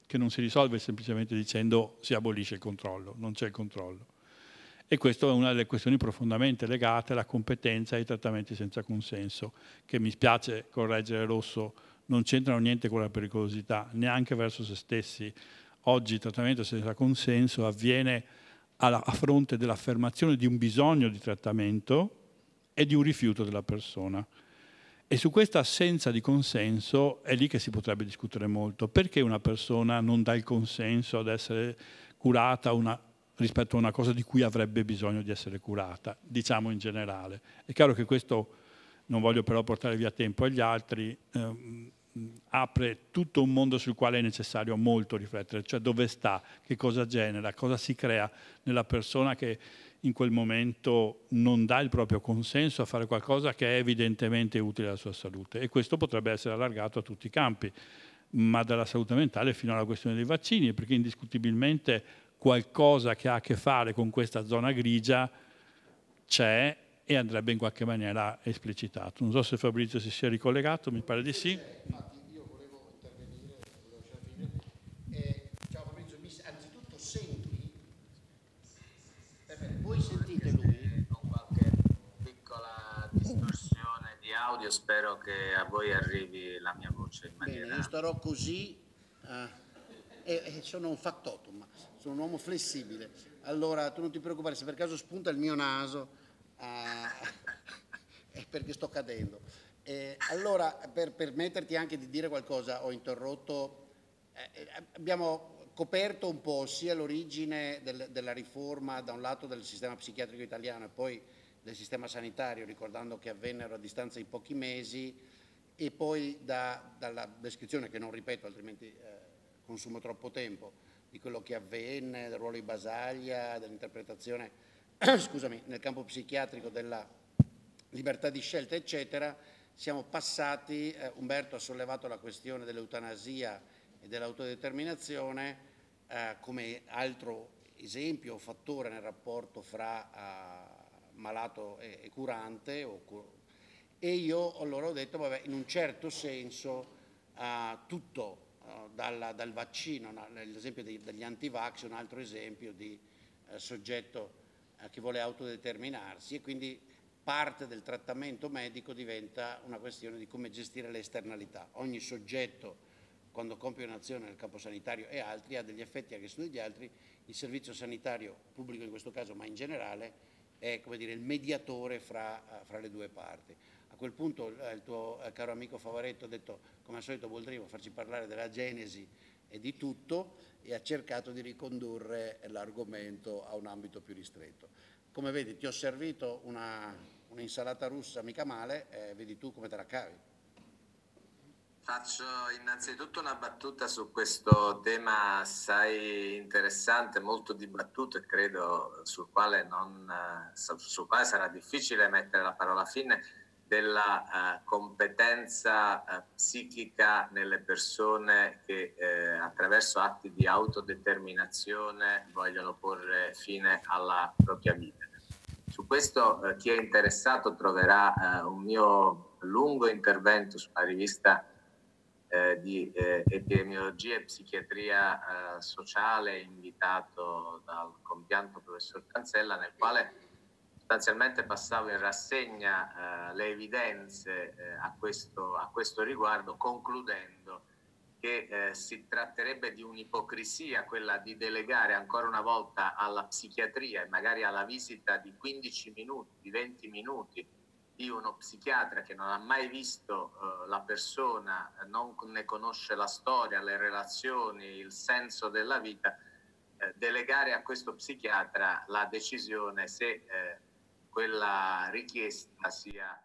che non si risolve semplicemente dicendo si abolisce il controllo, non c'è il controllo. E questa è una delle questioni profondamente legate alla competenza e ai trattamenti senza consenso, che mi spiace correggere Rosso, non c'entrano niente con la pericolosità, neanche verso se stessi. Oggi il trattamento senza consenso avviene alla, a fronte dell'affermazione di un bisogno di trattamento e di un rifiuto della persona. E su questa assenza di consenso è lì che si potrebbe discutere molto. Perché una persona non dà il consenso ad essere curata una, rispetto a una cosa di cui avrebbe bisogno di essere curata, diciamo in generale. È chiaro che questo, non voglio però portare via tempo agli altri, ehm, apre tutto un mondo sul quale è necessario molto riflettere, cioè dove sta, che cosa genera, cosa si crea nella persona che in quel momento non dà il proprio consenso a fare qualcosa che è evidentemente utile alla sua salute. E questo potrebbe essere allargato a tutti i campi, ma dalla salute mentale fino alla questione dei vaccini, perché indiscutibilmente qualcosa che ha a che fare con questa zona grigia c'è e andrebbe in qualche maniera esplicitato. Non so se Fabrizio si sia ricollegato, mi pare di sì. voi sentite lui? Con qualche piccola distorsione di audio, spero che a voi arrivi la mia voce in maniera... Bene, io starò così, ah, e, e sono un factotum sono un uomo flessibile. Allora tu non ti preoccupare, se per caso spunta il mio naso ah, è perché sto cadendo. Eh, allora, per permetterti anche di dire qualcosa, ho interrotto, eh, eh, abbiamo coperto un po' sia l'origine del, della riforma da un lato del sistema psichiatrico italiano e poi del sistema sanitario, ricordando che avvennero a distanza di pochi mesi, e poi da, dalla descrizione che non ripeto altrimenti eh, consumo troppo tempo, di quello che avvenne, del ruolo di Basaglia, dell'interpretazione, nel campo psichiatrico della libertà di scelta, eccetera, siamo passati, eh, Umberto ha sollevato la questione dell'eutanasia e dell'autodeterminazione eh, come altro esempio o fattore nel rapporto fra eh, malato e, e curante o, e io allora ho detto, vabbè, in un certo senso eh, tutto dalla, dal vaccino, l'esempio degli antivax è un altro esempio di eh, soggetto eh, che vuole autodeterminarsi e quindi parte del trattamento medico diventa una questione di come gestire l'esternalità. Ogni soggetto quando compie un'azione nel campo sanitario e altri ha degli effetti anche su degli altri, il servizio sanitario pubblico in questo caso ma in generale è dire, il mediatore fra, fra le due parti quel punto eh, il tuo eh, caro amico Favaretto ha detto, come al solito Boldrivo, farci parlare della Genesi e di tutto e ha cercato di ricondurre l'argomento a un ambito più ristretto. Come vedi ti ho servito un'insalata un russa mica male, eh, vedi tu come te la cavi. Faccio innanzitutto una battuta su questo tema assai interessante, molto dibattuto e credo sul quale, non, eh, sul quale sarà difficile mettere la parola fine della uh, competenza uh, psichica nelle persone che eh, attraverso atti di autodeterminazione vogliono porre fine alla propria vita. Su questo eh, chi è interessato troverà eh, un mio lungo intervento sulla rivista eh, di epidemiologia e psichiatria sociale invitato dal compianto professor Cancella nel quale sostanzialmente passavo in rassegna eh, le evidenze eh, a, questo, a, questo, riguardo, concludendo che eh, si tratterebbe di un'ipocrisia quella di delegare ancora una volta alla psichiatria e magari alla visita di 15 minuti, di 20 minuti di uno psichiatra che non ha mai visto eh, la persona, non ne conosce la storia, le relazioni, il senso della vita, eh, delegare a questo psichiatra la decisione se eh, quella richiesta sia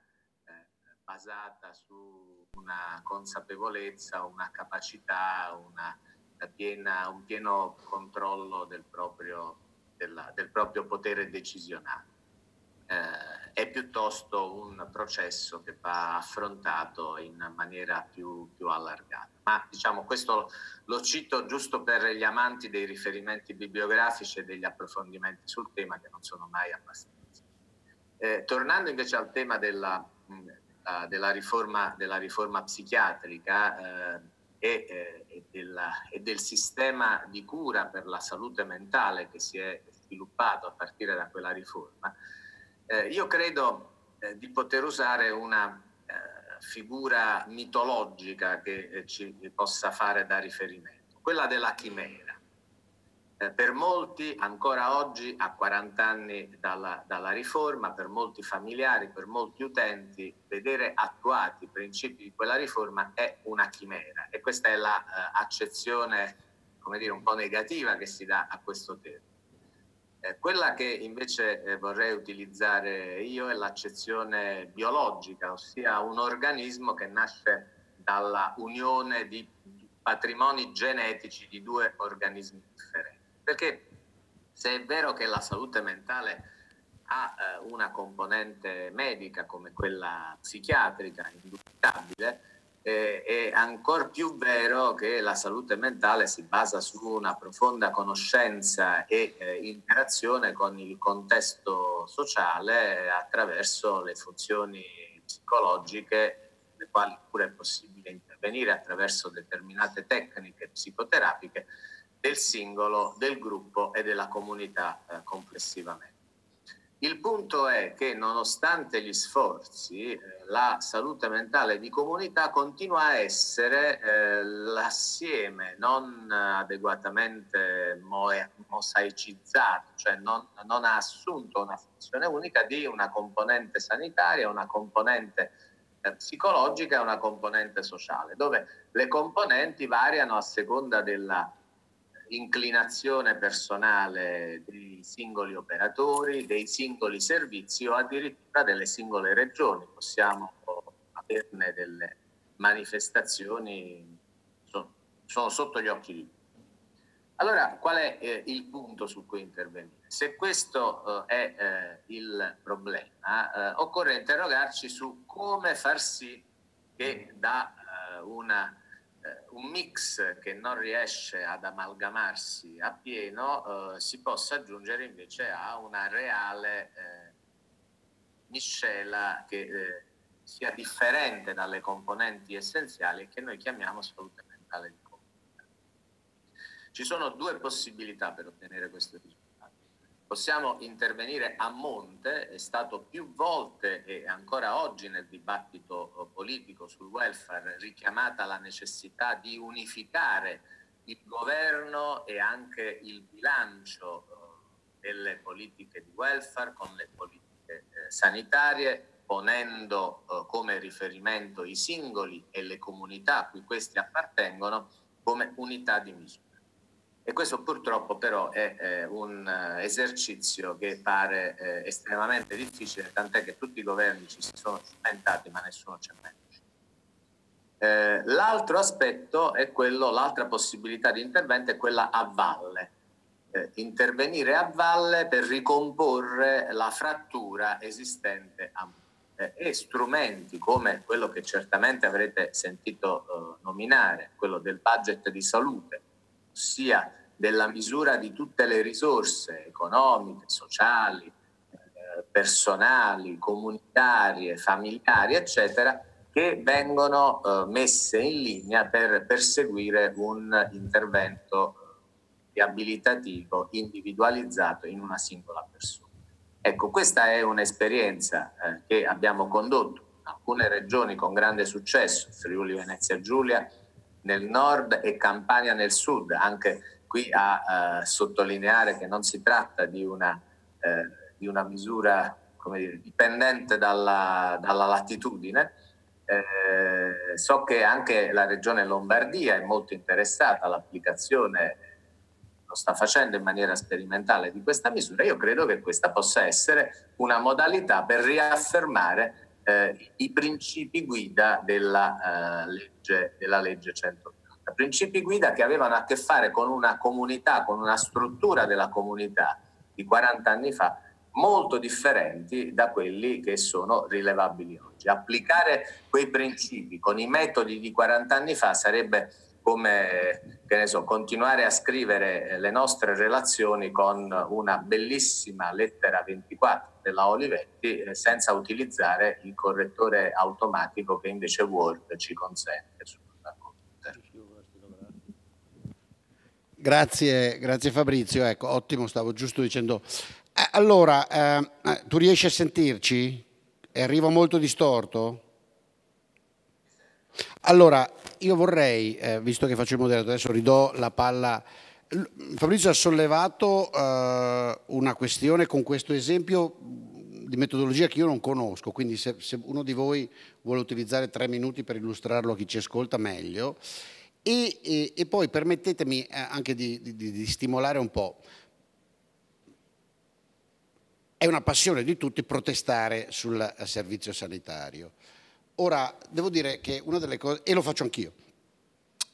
eh, basata su una consapevolezza, una capacità, una eh, piena, un pieno controllo del proprio, della, del proprio potere decisionale. Eh, è piuttosto un processo che va affrontato in maniera più, più allargata. Ma diciamo, questo lo cito giusto per gli amanti dei riferimenti bibliografici e degli approfondimenti sul tema che non sono mai abbastanza. Eh, tornando invece al tema della, mh, mm, della, riforma, della riforma, psichiatrica eh, e, eh, e, della, e, del sistema di cura per la salute mentale che si è sviluppato a partire da quella riforma, eh, io credo eh, di poter usare una eh, figura mitologica che ci possa fare da riferimento, quella della chimera. Eh, per molti ancora oggi, a 40 anni dalla, dalla, riforma, per molti familiari, per molti utenti, vedere attuati i principi di quella riforma è una chimera e questa è l'accezione, la, eh, come dire, un po' negativa che si dà a questo termine. Eh, quella che invece vorrei utilizzare io è l'accezione biologica, ossia un organismo che nasce dalla unione di patrimoni genetici di due organismi differenti. Perché se è vero che la salute mentale ha eh, una componente medica come quella psichiatrica, indubitabile, eh, è ancora più vero che la salute mentale si basa su una profonda conoscenza e eh, interazione con il contesto sociale attraverso le funzioni psicologiche le quali pure è possibile intervenire attraverso determinate tecniche psicoterapiche del singolo, del gruppo e della comunità eh, complessivamente. Il punto è che nonostante gli sforzi, eh, la salute mentale di comunità continua a essere eh, l'assieme non adeguatamente mosaicizzato, cioè non, non, ha assunto una funzione unica di una componente sanitaria, una componente eh, psicologica e una componente sociale, dove le componenti variano a seconda della inclinazione personale dei singoli operatori, dei singoli servizi o addirittura delle singole regioni. Possiamo averne delle manifestazioni, sono, sono sotto gli occhi di tutti. Allora, qual è eh, il punto su cui intervenire? Se questo eh, è eh, il problema, eh, occorre interrogarci su come far sì che da eh, una eh, un mix che non riesce ad amalgamarsi appieno eh, si possa aggiungere invece a una reale eh, miscela che eh, sia differente dalle componenti essenziali e che noi chiamiamo salute mentale di comunità. Ci sono due possibilità per ottenere questo risultato possiamo intervenire a monte, è stato più volte e ancora oggi nel dibattito eh, politico sul welfare richiamata la necessità di unificare il governo e anche il bilancio eh, delle politiche di welfare con le politiche eh, sanitarie, ponendo come riferimento i singoli e le comunità a cui questi appartengono come unità di misura. E questo purtroppo però è eh, un esercizio che pare eh, estremamente difficile, tant'è che tutti i governi ci si sono cimentati, ma nessuno ci ha messo. Eh, l'altro aspetto è quello, l'altra possibilità di intervento è quella a valle. Eh, intervenire a valle per ricomporre la frattura esistente a Muro eh, e strumenti come quello che certamente avrete sentito eh, nominare, quello del budget di salute, ossia della misura di tutte le risorse economiche, sociali, eh, personali, comunitarie, familiari, eccetera, che vengono eh, messe in linea per perseguire un intervento riabilitativo individualizzato in una singola persona. Ecco, questa è un'esperienza eh, che abbiamo condotto in alcune regioni con grande successo, Friuli Venezia Giulia, nel nord e Campania nel sud, anche qui a eh, sottolineare che non si tratta di una, eh, di una misura dire, dipendente dalla, dalla latitudine. Eh, so che anche la regione Lombardia è molto interessata all'applicazione, lo sta facendo in maniera sperimentale di questa misura. Io credo che questa possa essere una modalità per riaffermare eh, i principi guida della, eh, legge, della legge 180. Principi guida che avevano a che fare con una comunità, con una struttura della comunità di 40 anni fa molto differenti da quelli che sono rilevabili oggi. Applicare quei principi con i metodi di 40 anni fa sarebbe come so, continuare a scrivere eh, le nostre relazioni con una bellissima lettera 24 della Olivetti eh, senza utilizzare il correttore automatico che invece Word ci consente Grazie, grazie Fabrizio, ecco, ottimo, stavo giusto dicendo. Eh, allora, eh, eh tu riesci a sentirci? E Arrivo molto distorto? Allora, io vorrei, eh, visto che faccio il moderato, adesso ridò la palla. Fabrizio ha sollevato eh, una questione con questo esempio di metodologia che io non conosco, quindi se, se uno di voi vuole utilizzare tre minuti per illustrarlo a chi ci ascolta meglio. E, e, e poi permettetemi eh, anche di, di, di stimolare un po' è una passione di tutti protestare sul servizio sanitario. Ora, devo dire che una delle cose, e lo faccio anch'io,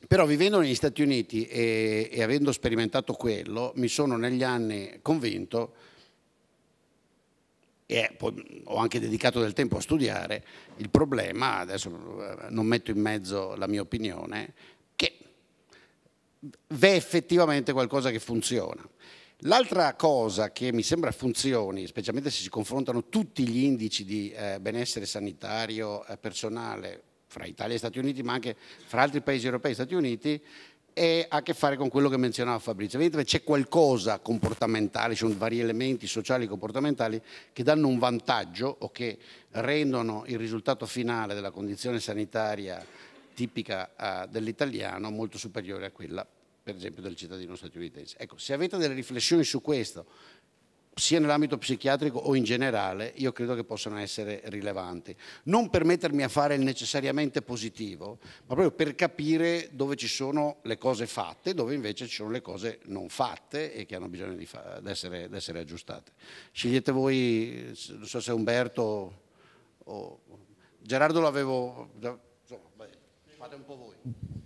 però vivendo negli Stati Uniti e, e avendo sperimentato quello, mi sono negli anni convinto, e poi ho anche dedicato del tempo a studiare, il problema, adesso eh, non metto in mezzo la mia opinione, che v'è effettivamente qualcosa che funziona. L'altra cosa che mi sembra funzioni, specialmente se si confrontano tutti gli indici di eh, benessere sanitario eh, personale fra Italia e Stati Uniti, ma anche fra altri paesi europei e Stati Uniti, e ha a che fare con quello che menzionava Fabrizio. Vedete, c'è qualcosa comportamentale, ci sono vari elementi sociali e comportamentali che danno un vantaggio o che rendono il risultato finale della condizione sanitaria tipica eh, dell'italiano molto superiore a quella per esempio del cittadino statunitense. Ecco, se avete delle riflessioni su questo, sia nell'ambito psichiatrico o in generale, io credo che possano essere rilevanti. Non per mettermi a fare il necessariamente positivo, ma proprio per capire dove ci sono le cose fatte, dove invece ci sono le cose non fatte e che hanno bisogno di, essere, essere aggiustate. Scegliete voi, non so se Umberto o Gerardo l'avevo... Insomma, fate un po' voi.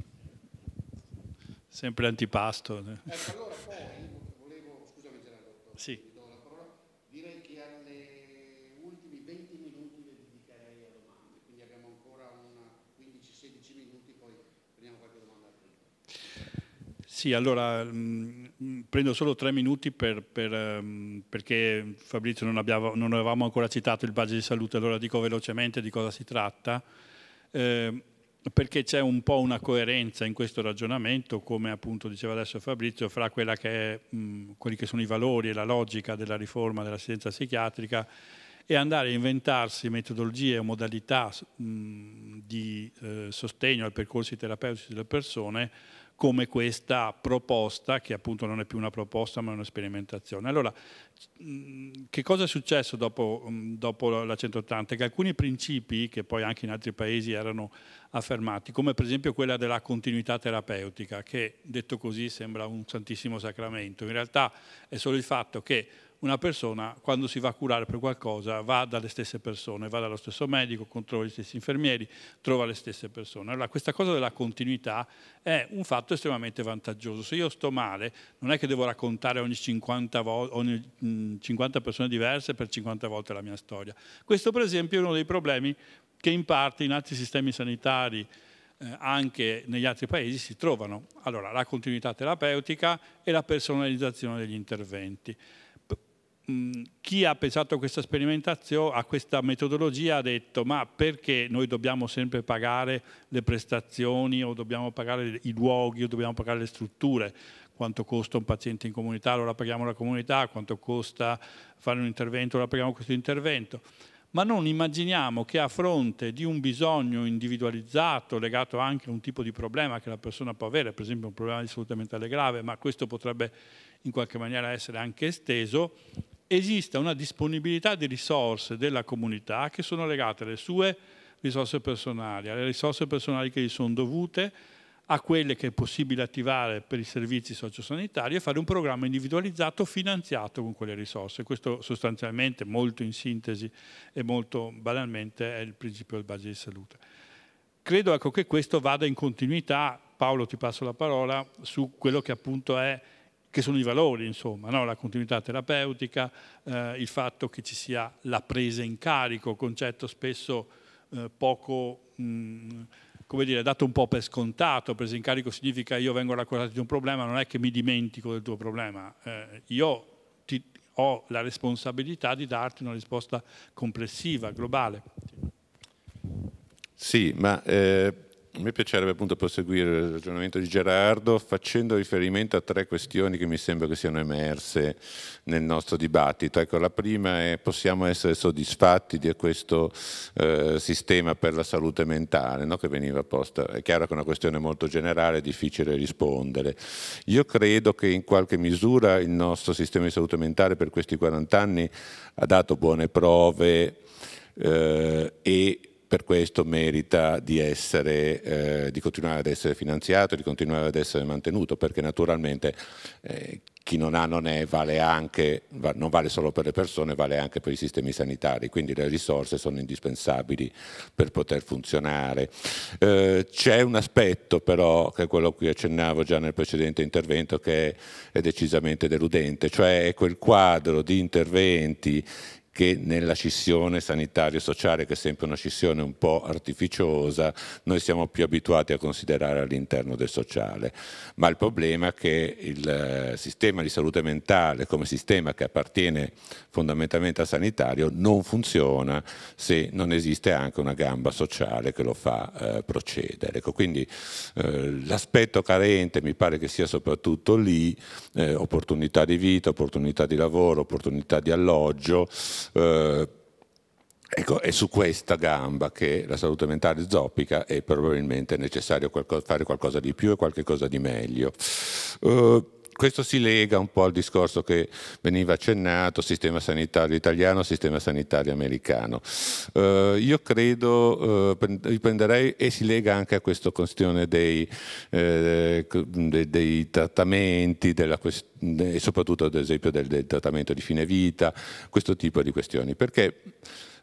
Sempre antipasto. Ecco, allora poi volevo, scusami Gerardo, sì. ti do la parola, direi che alle ultimi 20 minuti le dedicherei a domande, quindi abbiamo ancora 15-16 minuti, poi prendiamo qualche domanda. Sì, allora mm, prendo solo tre minuti per, per, ehm, perché Fabrizio non, abbiamo, non, avevamo ancora citato il budget di salute, allora dico velocemente di cosa si tratta. Eh, perché c'è un po' una coerenza in questo ragionamento, come appunto diceva adesso Fabrizio, fra è, mh, quelli che sono i valori e la logica della riforma dell'assistenza psichiatrica e andare a inventarsi metodologie o modalità mh, di eh, sostegno ai percorsi terapeutici delle persone come questa proposta, che appunto non è più una proposta ma è una sperimentazione. Allora, che cosa è successo dopo, dopo la 180? Che alcuni principi, che poi anche in altri paesi erano affermati, come per esempio quella della continuità terapeutica, che detto così sembra un santissimo sacramento, in realtà è solo il fatto che una persona quando si va a curare per qualcosa va dalle stesse persone, va dallo stesso medico, controlla gli stessi infermieri, trova le stesse persone. Allora questa cosa della continuità è un fatto estremamente vantaggioso. Se io sto male non è che devo raccontare ogni 50, ogni 50 persone diverse per 50 volte la mia storia. Questo per esempio è uno dei problemi che in parte in altri sistemi sanitari eh, anche negli altri paesi si trovano. Allora, la continuità terapeutica e la personalizzazione degli interventi chi ha pensato a questa sperimentazione, a questa metodologia ha detto ma perché noi dobbiamo sempre pagare le prestazioni o dobbiamo pagare i luoghi o dobbiamo pagare le strutture? quanto costa un paziente in comunità, allora paghiamo la comunità, quanto costa fare un intervento, allora paghiamo questo intervento. Ma non immaginiamo che a fronte di un bisogno individualizzato, legato anche a un tipo di problema che la persona può avere, per esempio un problema di salute mentale grave, ma questo potrebbe in qualche maniera essere anche esteso, esista una disponibilità di risorse della comunità che sono legate alle sue risorse personali, alle risorse personali che gli sono dovute, a quelle che è possibile attivare per i servizi sociosanitari e fare un programma individualizzato finanziato con quelle risorse. Questo sostanzialmente, molto in sintesi e molto banalmente, è il principio del budget di salute. Credo ecco, che questo vada in continuità, Paolo ti passo la parola, su quello che appunto è che sono i valori, insomma, no? la continuità terapeutica, eh, il fatto che ci sia la presa in carico, concetto spesso eh, poco, mh, mm, come dire, dato un po' per scontato, presa in carico significa io vengo raccontato di un problema, non è che mi dimentico del tuo problema, eh, io ti, ho la responsabilità di darti una risposta complessiva, globale. Sì, ma eh, a me piacerebbe appunto proseguire il ragionamento di Gerardo facendo riferimento a tre questioni che mi sembra che siano emerse nel nostro dibattito. Ecco, la prima è possiamo essere soddisfatti di questo eh, sistema per la salute mentale no? che veniva posta. È chiaro che è una questione molto generale, è difficile rispondere. Io credo che in qualche misura il nostro sistema di salute mentale per questi 40 anni ha dato buone prove eh, e per questo merita di, essere, eh, di, continuare ad essere finanziato, di continuare ad essere mantenuto, perché naturalmente eh, chi non ha non è vale anche, non vale solo per le persone, vale anche per i sistemi sanitari, quindi le risorse sono indispensabili per poter funzionare. Eh, c'è un aspetto però, che è quello a cui accennavo già nel precedente intervento, che è decisamente deludente, cioè quel quadro di interventi che nella scissione sanitaria e sociale, che è sempre una scissione un po' artificiosa, noi siamo più abituati a considerare all'interno del sociale. Ma il problema è che il eh, sistema di salute mentale come sistema che appartiene fondamentalmente al sanitario non funziona se non esiste anche una gamba sociale che lo fa eh, procedere. Ecco, quindi eh, l'aspetto carente mi pare che sia soprattutto lì, eh, opportunità di vita, opportunità di lavoro, opportunità di alloggio, eh, ecco, è su questa gamba che la salute mentale zoppica e probabilmente è necessario qualcosa, fare qualcosa di più e qualche cosa di meglio. Uh, questo si lega un po' al discorso che veniva accennato, sistema sanitario italiano, sistema sanitario americano. Eh, io credo, eh, riprenderei e si lega anche a questa questione dei, eh, dei, dei trattamenti della, e soprattutto ad esempio del, del trattamento di fine vita, questo tipo di questioni, perché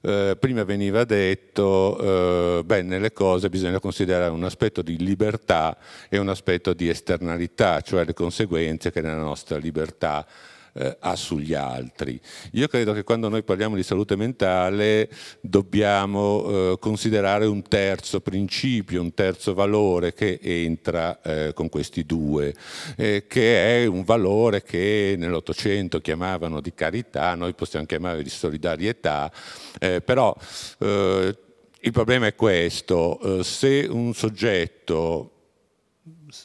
eh, prima veniva detto, eh, beh, nelle cose bisogna considerare un aspetto di libertà e un aspetto di esternalità, cioè le conseguenze che nella nostra libertà eh, ha sugli altri. Io credo che quando noi parliamo di salute mentale dobbiamo eh, considerare un terzo principio, un terzo valore che entra eh, con questi due, eh, che è un valore che nell'Ottocento chiamavano di carità, noi possiamo chiamare di solidarietà, eh, però il problema è questo, se un soggetto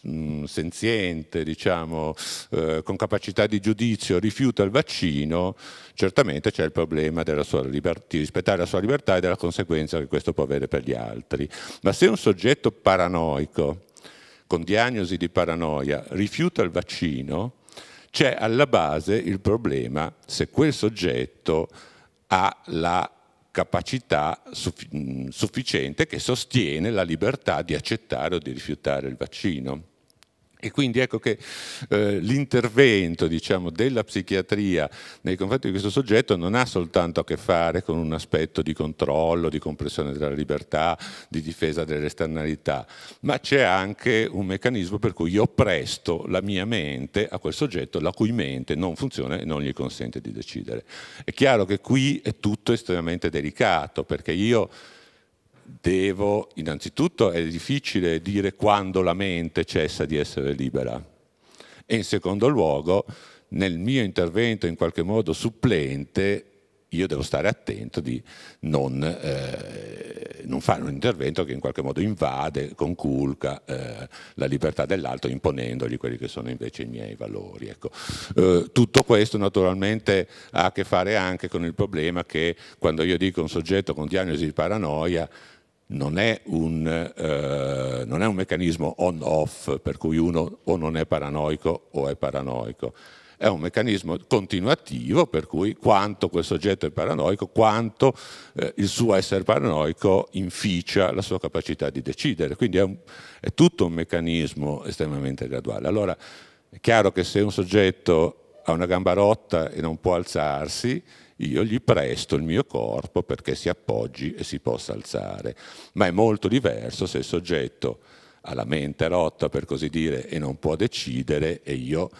Mm, senziente, diciamo, eh, con capacità di giudizio rifiuta il vaccino, certamente c'è il problema di rispettare la sua libertà e della conseguenza che questo può avere per gli altri. Ma se un soggetto paranoico, con diagnosi di paranoia, rifiuta il vaccino, c'è alla base il problema se quel soggetto ha la capacità sufficiente che sostiene la libertà di accettare o di rifiutare il vaccino. E quindi ecco che eh, l'intervento diciamo, della psichiatria nei confronti di questo soggetto non ha soltanto a che fare con un aspetto di controllo, di compressione della libertà, di difesa dell'esternalità, ma c'è anche un meccanismo per cui io presto la mia mente a quel soggetto la cui mente non funziona e non gli consente di decidere. È chiaro che qui è tutto estremamente delicato perché io devo, innanzitutto è difficile dire quando la mente cessa di essere libera e in secondo luogo nel mio intervento in qualche modo supplente io devo stare attento di non, eh, non fare un intervento che in qualche modo invade, conculca eh, la libertà dell'altro imponendogli quelli che sono invece i miei valori. Ecco. Eh, tutto questo naturalmente ha a che fare anche con il problema che quando io dico un soggetto con diagnosi di paranoia non è un, eh, non è un meccanismo on-off per cui uno o non è paranoico o è paranoico. È un meccanismo continuativo per cui quanto quel soggetto è paranoico, quanto eh, il suo essere paranoico inficia la sua capacità di decidere. Quindi è, un, è tutto un meccanismo estremamente graduale. Allora è chiaro che se un soggetto ha una gamba rotta e non può alzarsi, io gli presto il mio corpo perché si appoggi e si possa alzare. Ma è molto diverso se il soggetto ha la mente rotta, per così dire, e non può decidere e io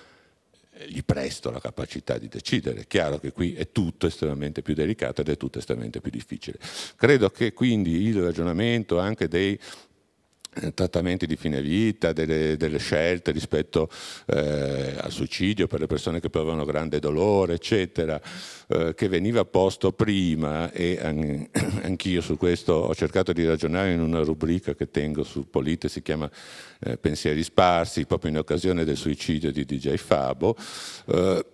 eh, gli presto la capacità di decidere. È chiaro che qui è tutto estremamente più delicato ed è tutto estremamente più difficile. Credo che quindi il ragionamento anche dei eh, trattamenti di fine vita, delle, delle scelte rispetto eh, al suicidio per le persone che provano grande dolore, eccetera, eh, che veniva posto prima e an- anch'io su questo ho cercato di ragionare in una rubrica che tengo su Polite, si chiama eh, Pensieri sparsi, proprio in occasione del suicidio di DJ Fabo. Eh,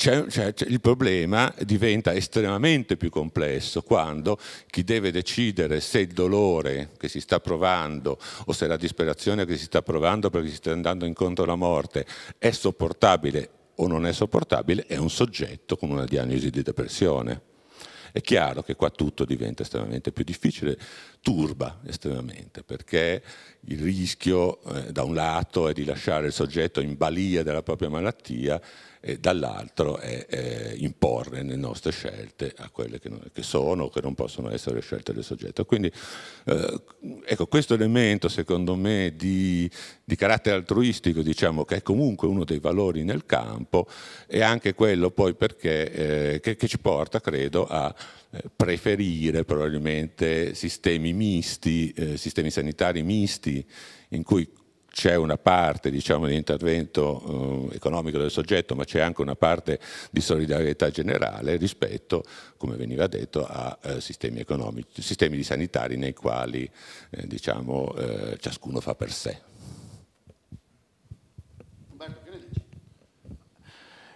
cioè, il problema diventa estremamente più complesso quando chi deve decidere se il dolore che si sta provando o se la disperazione che si sta provando perché si sta andando incontro alla morte è sopportabile o non è sopportabile è un soggetto con una diagnosi di depressione. È chiaro che qua tutto diventa estremamente più difficile, turba estremamente, perché il rischio eh, da un lato è di lasciare il soggetto in balia della propria malattia e dall'altro è, è imporre le nostre scelte a quelle che, non, che sono o che non possono essere scelte del soggetto. Quindi eh, ecco, questo elemento secondo me di, di carattere altruistico, diciamo, che è comunque uno dei valori nel campo, è anche quello poi perché, eh, che, che ci porta, credo, a eh, preferire probabilmente sistemi misti, eh, sistemi sanitari misti, in cui c'è una parte diciamo, di intervento eh, economico del soggetto, ma c'è anche una parte di solidarietà generale rispetto, come veniva detto, a eh, sistemi, economici, sistemi sanitari nei quali eh, diciamo, eh, ciascuno fa per sé.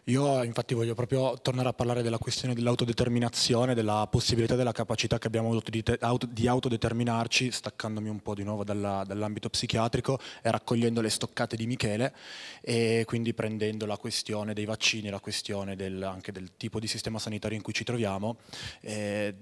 Io infatti voglio proprio tornare a parlare della questione dell'autodeterminazione, della possibilità, della capacità che abbiamo di, te- auto- di autodeterminarci, staccandomi un po' di nuovo dalla, dall'ambito psichiatrico e raccogliendo le stoccate di Michele e quindi prendendo la questione dei vaccini, la questione del, anche del tipo di sistema sanitario in cui ci troviamo. Eh,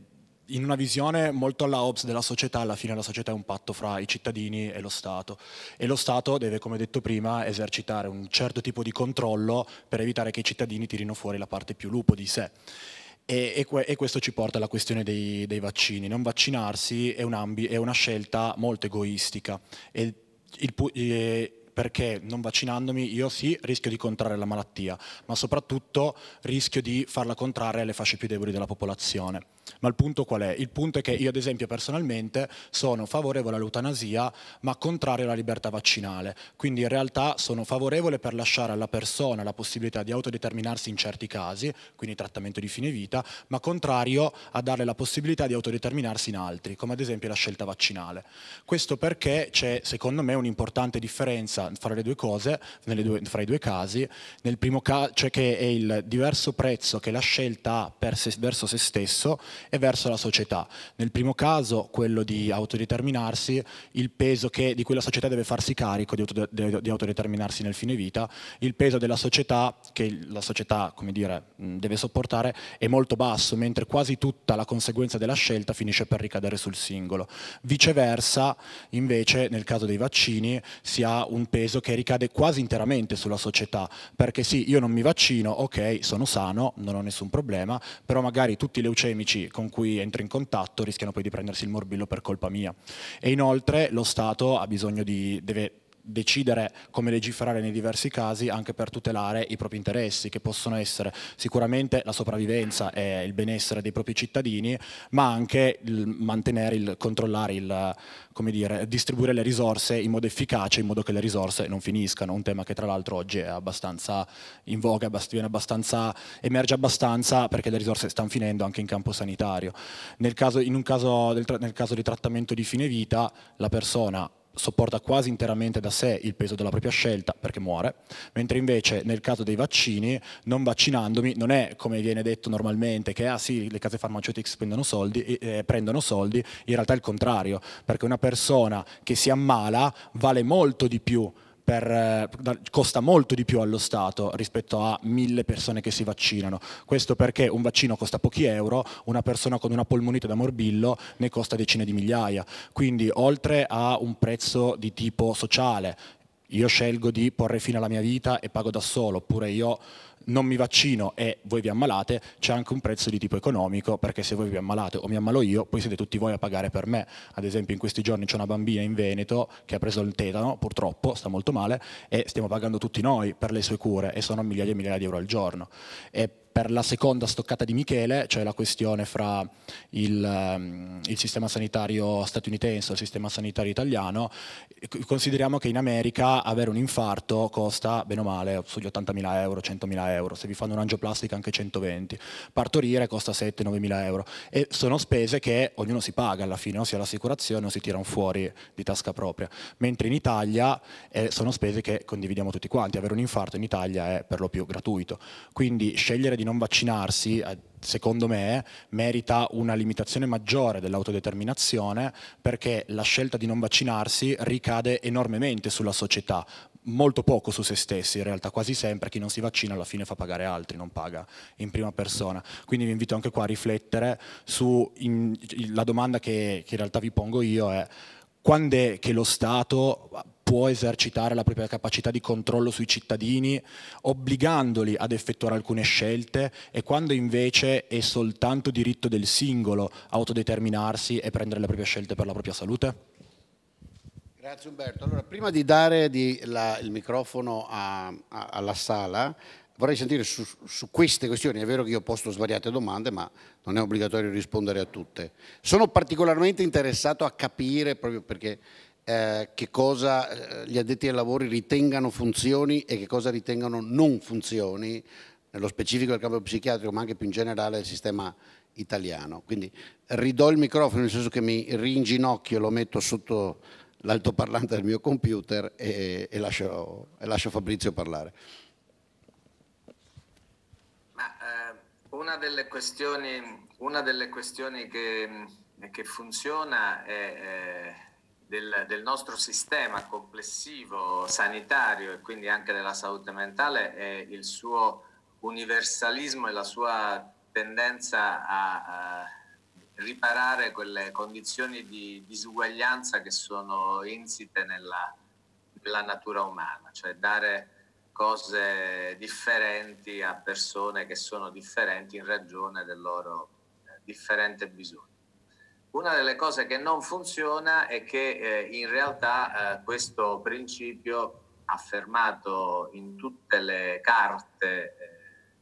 in una visione molto alla Hobbes della società, alla fine la società è un patto fra i cittadini e lo Stato e lo Stato deve, come detto prima, esercitare un certo tipo di controllo per evitare che i cittadini tirino fuori la parte più lupo di sé. E, e, e questo ci porta alla questione dei, dei vaccini. Non vaccinarsi è, un ambi, è, una scelta molto egoistica. E il, eh, perché non vaccinandomi io sì rischio di contrarre la malattia, ma soprattutto rischio di farla contrarre alle fasce più deboli della popolazione. Ma il punto qual è? Il punto è che io, ad esempio, personalmente sono favorevole all'eutanasia, ma contrario alla libertà vaccinale. Quindi in realtà sono favorevole per lasciare alla persona la possibilità di autodeterminarsi in certi casi, quindi trattamento di fine vita, ma contrario a darle la possibilità di autodeterminarsi in altri, come ad esempio la scelta vaccinale. Questo perché c'è, secondo me, un'importante differenza fra le due cose, due, fra i due casi. Nel primo caso, cioè che è il diverso prezzo che la scelta ha se, verso se stesso e verso la società. Nel primo caso, quello di autodeterminarsi, il peso che, di cui la società deve farsi carico di, auto, di, autodeterminarsi nel fine vita, il peso della società che la società dire, deve sopportare è molto basso, mentre quasi tutta la conseguenza della scelta finisce per ricadere sul singolo. Viceversa, invece, nel caso dei vaccini, si ha un peso che ricade quasi interamente sulla società, perché sì, io non mi vaccino, ok, sono sano, non ho nessun problema, però magari tutti i leucemici con cui entro in contatto rischiano poi di prendersi il morbillo per colpa mia. E inoltre lo Stato ha bisogno di, deve decidere come legiferare nei diversi casi anche per tutelare i propri interessi che possono essere sicuramente la sopravvivenza e il benessere dei propri cittadini ma anche il mantenere, il controllare, il come dire, distribuire le risorse in modo efficace in modo che le risorse non finiscano, un tema che tra l'altro oggi è abbastanza in voga, abbastanza, emerge abbastanza perché le risorse stanno finendo anche in campo sanitario. Nel caso, in caso, nel caso di trattamento di fine vita la persona sopporta quasi interamente da sé il peso della propria scelta perché muore, mentre invece nel caso dei vaccini, non vaccinandomi, non è come viene detto normalmente che ah sì, le case farmaceutiche spendono soldi, eh, prendono soldi, in realtà è il contrario, perché una persona che si ammala vale molto di più per, eh, costa molto di più allo Stato rispetto a mille persone che si vaccinano. Questo perché un vaccino costa pochi euro, una persona con una polmonite da morbillo ne costa decine di migliaia. Quindi oltre a un prezzo di tipo sociale, io scelgo di porre fine alla mia vita e pago da solo, oppure io non mi vaccino e voi vi ammalate, c'è anche un prezzo di tipo economico, perché se voi vi ammalate o mi ammalo io, poi siete tutti voi a pagare per me. Ad esempio in questi giorni c'è una bambina in Veneto che ha preso il tetano, purtroppo, sta molto male, e stiamo pagando tutti noi per le sue cure e sono migliaia e migliaia di euro al giorno. E per la seconda stoccata di Michele, cioè la questione fra il, ehm, il sistema sanitario statunitense e il sistema sanitario italiano, consideriamo che in America avere un infarto costa bene o male sugli 80.000 euro, 100.000 euro, se vi fanno un'angioplastica anche 120, partorire costa 7-9.000 euro e sono spese che ognuno si paga alla fine, o si l'assicurazione o si tirano fuori di tasca propria, mentre in Italia eh, sono spese che condividiamo tutti quanti, avere un infarto in Italia è per lo più gratuito, quindi scegliere di di non vaccinarsi, eh, secondo me, merita una limitazione maggiore dell'autodeterminazione perché la scelta di non vaccinarsi ricade enormemente sulla società, molto poco su se stessi, in realtà quasi sempre chi non si vaccina alla fine fa pagare altri, non paga in prima persona. Quindi vi invito anche qua a riflettere sulla domanda che, che in realtà vi pongo io è quando è che lo Stato può esercitare la propria capacità di controllo sui cittadini obbligandoli ad effettuare alcune scelte e quando invece è soltanto diritto del singolo autodeterminarsi e prendere le proprie scelte per la propria salute? Grazie Umberto. Allora, prima di dare di la, il microfono a, a, alla sala, vorrei sentire su, su, queste questioni, è vero che io ho posto svariate domande, ma non è obbligatorio rispondere a tutte. Sono particolarmente interessato a capire, proprio perché eh, che cosa eh, gli addetti ai lavori ritengano funzioni e che cosa ritengano non funzioni, nello specifico del campo psichiatrico ma anche più in generale del sistema italiano. Quindi ridò il microfono nel senso che mi ringinocchio, lo metto sotto l'altoparlante del mio computer e, e, lascio, e lascio, Fabrizio parlare. Ma, eh, una, delle questioni, una, delle questioni, che, che funziona è... è eh, del, del, nostro sistema complessivo sanitario e quindi anche della salute mentale è il suo universalismo e la sua tendenza a, a riparare quelle condizioni di disuguaglianza che sono insite nella, nella natura umana, cioè dare cose differenti a persone che sono differenti in ragione del loro eh, differente bisogno. Una delle cose che non funziona è che eh, in realtà eh, questo principio affermato in tutte le carte, eh,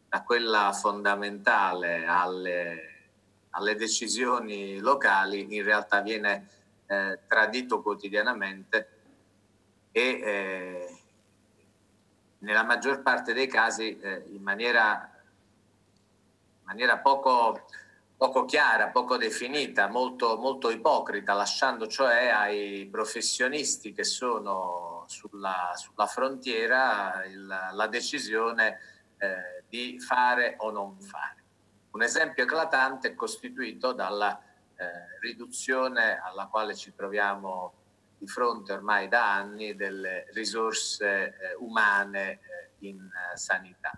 da quella fondamentale alle, alle decisioni locali, in realtà viene eh, tradito quotidianamente e eh, nella maggior parte dei casi eh, in, maniera, in maniera poco poco chiara, poco definita, molto, molto ipocrita, lasciando cioè ai professionisti che sono sulla, sulla frontiera il, la decisione eh, di fare o non fare. Un esempio eclatante è costituito dalla eh, riduzione alla quale ci troviamo di fronte ormai da anni delle risorse eh, umane eh, in eh, sanità.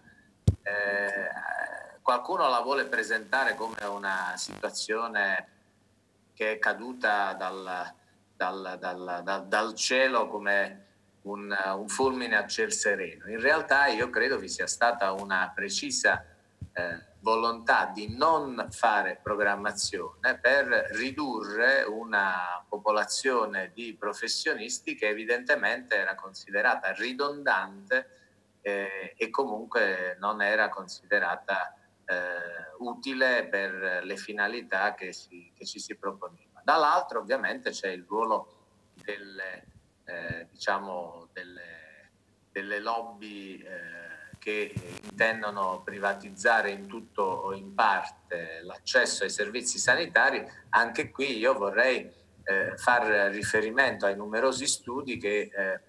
Eh, qualcuno la vuole presentare come una situazione che è caduta dal, dal, dal, dal cielo come un, un, fulmine a ciel sereno. In realtà io credo vi sia stata una precisa eh, volontà di non fare programmazione per ridurre una popolazione di professionisti che evidentemente era considerata ridondante eh, e comunque non era considerata eh, utile per le finalità che, si, che ci si proponeva. Dall'altro ovviamente c'è il ruolo delle, eh, diciamo delle, delle lobby eh, che intendono privatizzare in tutto o in parte l'accesso ai servizi sanitari, anche qui io vorrei eh, far riferimento ai numerosi studi che eh,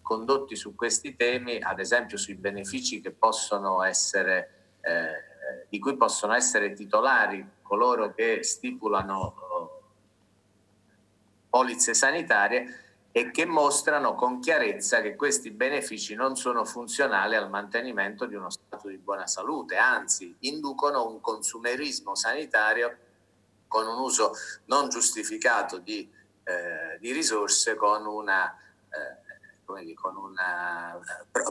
condotti su questi temi, ad esempio sui benefici che possono essere eh, di cui possono essere titolari coloro che stipulano eh, polizze sanitarie e che mostrano con chiarezza che questi benefici non sono funzionali al mantenimento di uno stato di buona salute, anzi inducono un consumerismo sanitario con un uso non giustificato di, eh, di risorse, con una eh, come dico, una,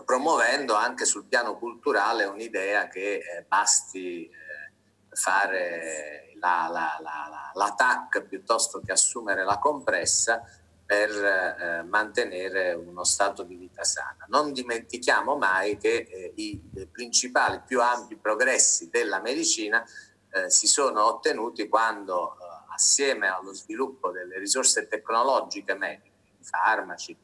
promuovendo anche sul piano culturale un'idea che eh, basti eh, fare la, la, la, la, TAC piuttosto che assumere la compressa per eh, mantenere uno stato di vita sana. Non dimentichiamo mai che i principali, più ampi progressi della medicina si sono ottenuti quando assieme allo sviluppo delle risorse tecnologiche mediche, i farmaci,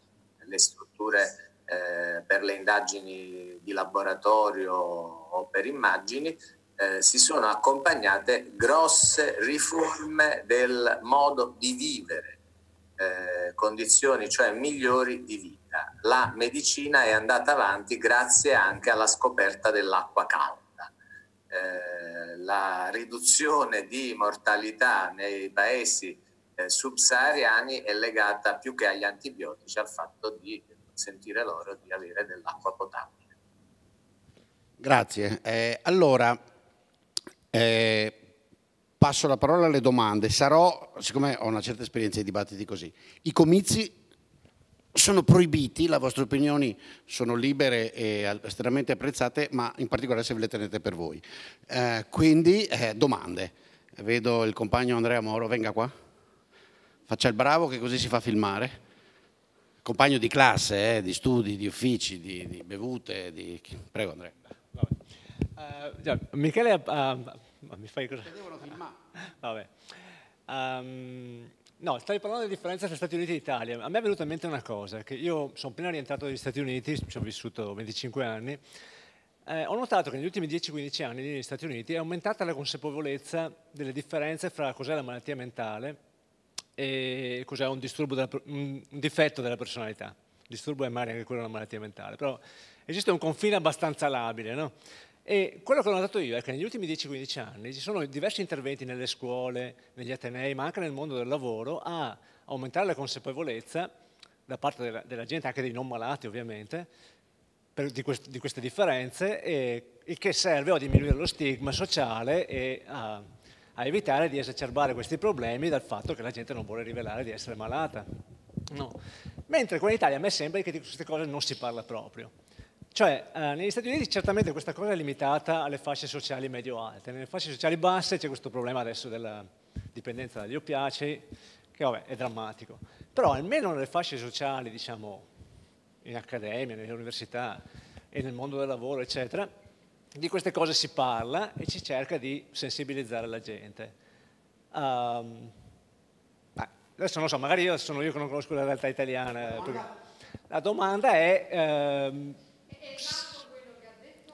le strutture eh, per le indagini di laboratorio o per immagini, eh, si sono accompagnate grosse riforme del modo di vivere, eh, condizioni cioè migliori di vita. La medicina è andata avanti grazie anche alla scoperta dell'acqua calda. Eh, la riduzione di mortalità nei paesi eh, subsahariani è legata più che agli antibiotici al fatto di consentire loro di avere dell'acqua potabile. Grazie. Eh, allora, eh, passo la parola alle domande. Sarò, siccome ho una certa esperienza di dibattiti così, i comizi sono proibiti, le vostre opinioni sono libere e estremamente apprezzate, ma in particolare se ve le tenete per voi. Eh, quindi, eh, domande. Vedo il compagno Andrea Moro, venga qua faccia il bravo che così si fa filmare. Compagno di classe, eh, di studi, di uffici, di, di bevute, di... Prego Andrea. Uh, Michele, uh, mi fai cosa? Devono filmare. Vabbè. Um, no, stavi parlando della differenza tra Stati Uniti e Italia. A me è venuta in mente una cosa, che io sono appena rientrato negli Stati Uniti, ci ho vissuto 25 anni, eh, ho notato che negli ultimi 10-15 anni negli Stati Uniti è aumentata la consapevolezza delle differenze fra cos'è la malattia mentale e cos'è un, della, un difetto della personalità. Il disturbo è magari anche quello una malattia mentale, però esiste un confine abbastanza labile, no? E quello che ho notato io è che negli ultimi 10-15 anni ci sono diversi interventi nelle scuole, negli atenei, ma anche nel mondo del lavoro a aumentare la consapevolezza da parte della, della gente, anche dei non malati ovviamente, per, di, quest, di, queste differenze, e, il che serve a diminuire lo stigma sociale e a a evitare di esacerbare questi problemi dal fatto che la gente non vuole rivelare di essere malata. No. Mentre qua in Italia a me sembra che di queste cose non si parla proprio. Cioè, eh, negli Stati Uniti certamente questa cosa è limitata alle fasce sociali medio-alte, nelle fasce sociali basse c'è questo problema adesso della dipendenza dagli oppiaci, che vabbè è drammatico. Però almeno nelle fasce sociali, diciamo, in accademia, nelle università e nel mondo del lavoro, eccetera, di queste cose si parla e si cerca di sensibilizzare la gente. Um, adesso non so, magari io sono io che non conosco la realtà italiana. La domanda, la domanda è... Um, è esatto che ha detto,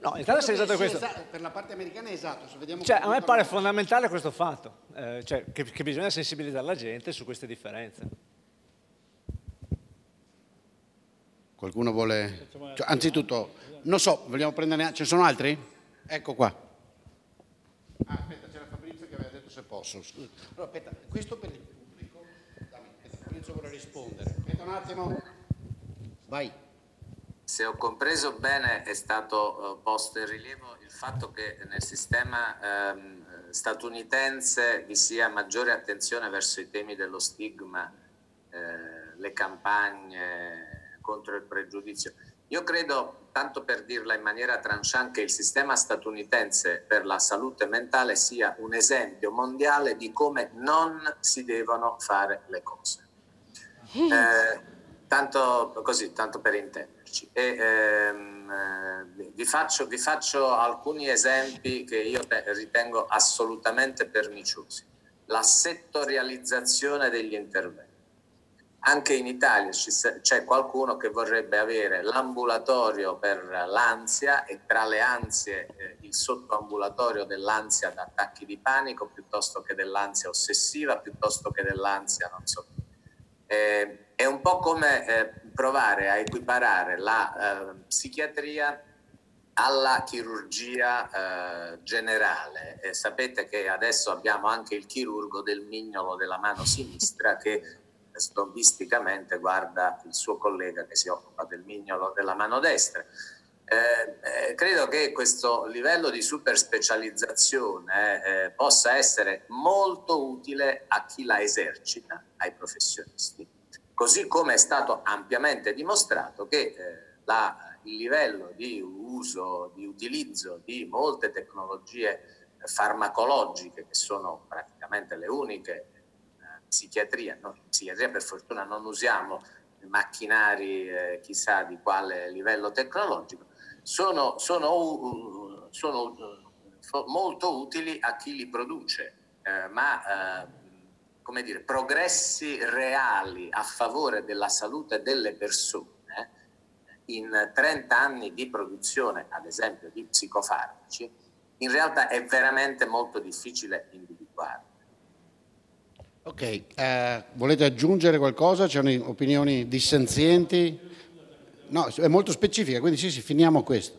No, in realtà è esatto questo. Esatto, per la parte americana è esatto. Cioè, a me pare fondamentale questo fatto, eh, cioè che, che bisogna sensibilizzare la gente su queste differenze. Qualcuno vuole... Cioè, anzitutto non so, vogliamo prenderne, ce sono altri? Ecco qua. Ah, aspetta, c'era Fabrizio che aveva detto se posso. Allora, aspetta, questo per il pubblico. Dammi, aspetta, Fabrizio vuole rispondere. Aspetta un attimo. Vai. Se ho compreso bene è stato eh, posto in rilievo il fatto che nel sistema ehm, statunitense vi sia maggiore attenzione verso i temi dello stigma, eh, le campagne contro il pregiudizio. Io credo tanto per dirla in maniera tranchant, che il sistema statunitense per la salute mentale sia un esempio mondiale di come non si devono fare le cose. Eh, eh tanto, così, tanto per intenderci. E, ehm, eh, vi, faccio, vi, faccio, alcuni esempi che io ritengo assolutamente perniciosi. La settorializzazione degli interventi anche in Italia c'è qualcuno che vorrebbe avere l'ambulatorio per l'ansia e tra le ansie eh, il sottoambulatorio dell'ansia da attacchi di panico piuttosto che dell'ansia ossessiva, piuttosto che dell'ansia non so. Eh, è un po' come eh, provare a equiparare la eh, psichiatria alla chirurgia eh, generale. E sapete che adesso abbiamo anche il chirurgo del mignolo della mano sinistra che snobisticamente guarda il suo collega che si occupa del mignolo della mano destra. Eh, eh, credo che questo livello di super specializzazione eh, possa essere molto utile a chi la esercita, ai professionisti, così come è stato ampiamente dimostrato che eh, la, il livello di uso, di utilizzo di molte tecnologie farmacologiche, che sono praticamente le uniche psichiatria. Noi in psichiatria per fortuna non usiamo macchinari eh, chissà di quale livello tecnologico, sono, sono, sono, eh, molto utili a chi li produce, eh, ma eh, come dire, progressi reali a favore della salute delle persone eh, in 30 anni di produzione, ad esempio, di psicofarmaci, in realtà è veramente molto difficile individuare. Ok, eh, volete aggiungere qualcosa? C'è opinioni dissenzienti? No, è molto specifica, quindi sì, sì, finiamo questo.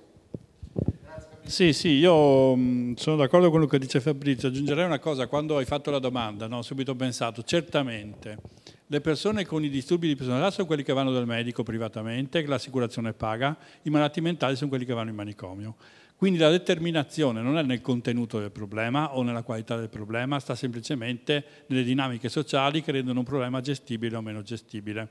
Sì, sì, io mm, sono d'accordo con quello che dice Fabrizio. Aggiungerei una cosa, quando hai fatto la domanda, no? ho subito pensato, certamente le persone con i disturbi di personalità sono quelli che vanno dal medico privatamente, che l'assicurazione paga, i malati mentali sono quelli che vanno in manicomio. Quindi la determinazione non è nel contenuto del problema o nella qualità del problema, sta semplicemente nelle dinamiche sociali che rendono un problema gestibile o meno gestibile.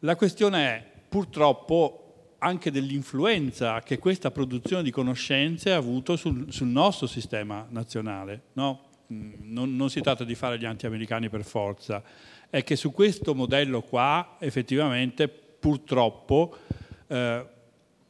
La questione è purtroppo anche dell'influenza che questa produzione di conoscenze ha avuto sul, sul nostro sistema nazionale. No? Mm, non, non si tratta di fare gli anti-americani per forza, è che su questo modello qua effettivamente purtroppo eh,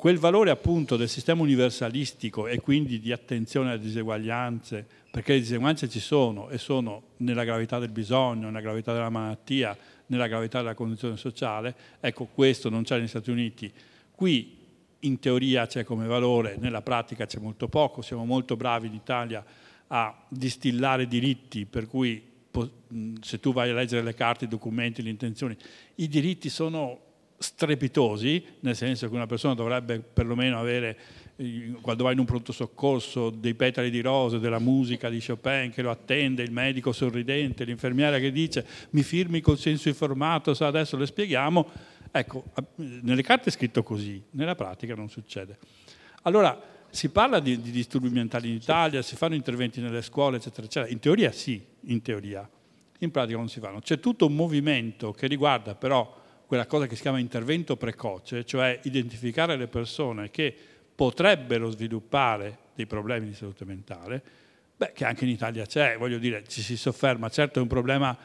Quel valore appunto del sistema universalistico e quindi di attenzione alle diseguaglianze, perché le diseguaglianze ci sono e sono nella gravità del bisogno, nella gravità della malattia, nella gravità della condizione sociale, ecco questo non c'è negli Stati Uniti. Qui in teoria c'è come valore, nella pratica c'è molto poco, siamo molto bravi in Italia a distillare diritti, per cui se tu vai a leggere le carte, i documenti, le intenzioni, i diritti sono strepitosi, nel senso che una persona dovrebbe perlomeno avere, eh, quando va in un pronto soccorso, dei petali di rose, della musica di Chopin che lo attende, il medico sorridente, l'infermiera che dice mi firmi col senso informato, sa, adesso le spieghiamo. Ecco, nelle carte è scritto così, nella pratica non succede. Allora, si parla di, di disturbi mentali in Italia, si fanno interventi nelle scuole, eccetera, eccetera. In teoria sì, in teoria. In pratica non si fanno. C'è tutto un movimento che riguarda però quella cosa che si chiama intervento precoce, cioè identificare le persone che potrebbero sviluppare dei problemi di salute mentale, beh, che anche in Italia c'è, voglio dire, ci si sofferma, certo è un problema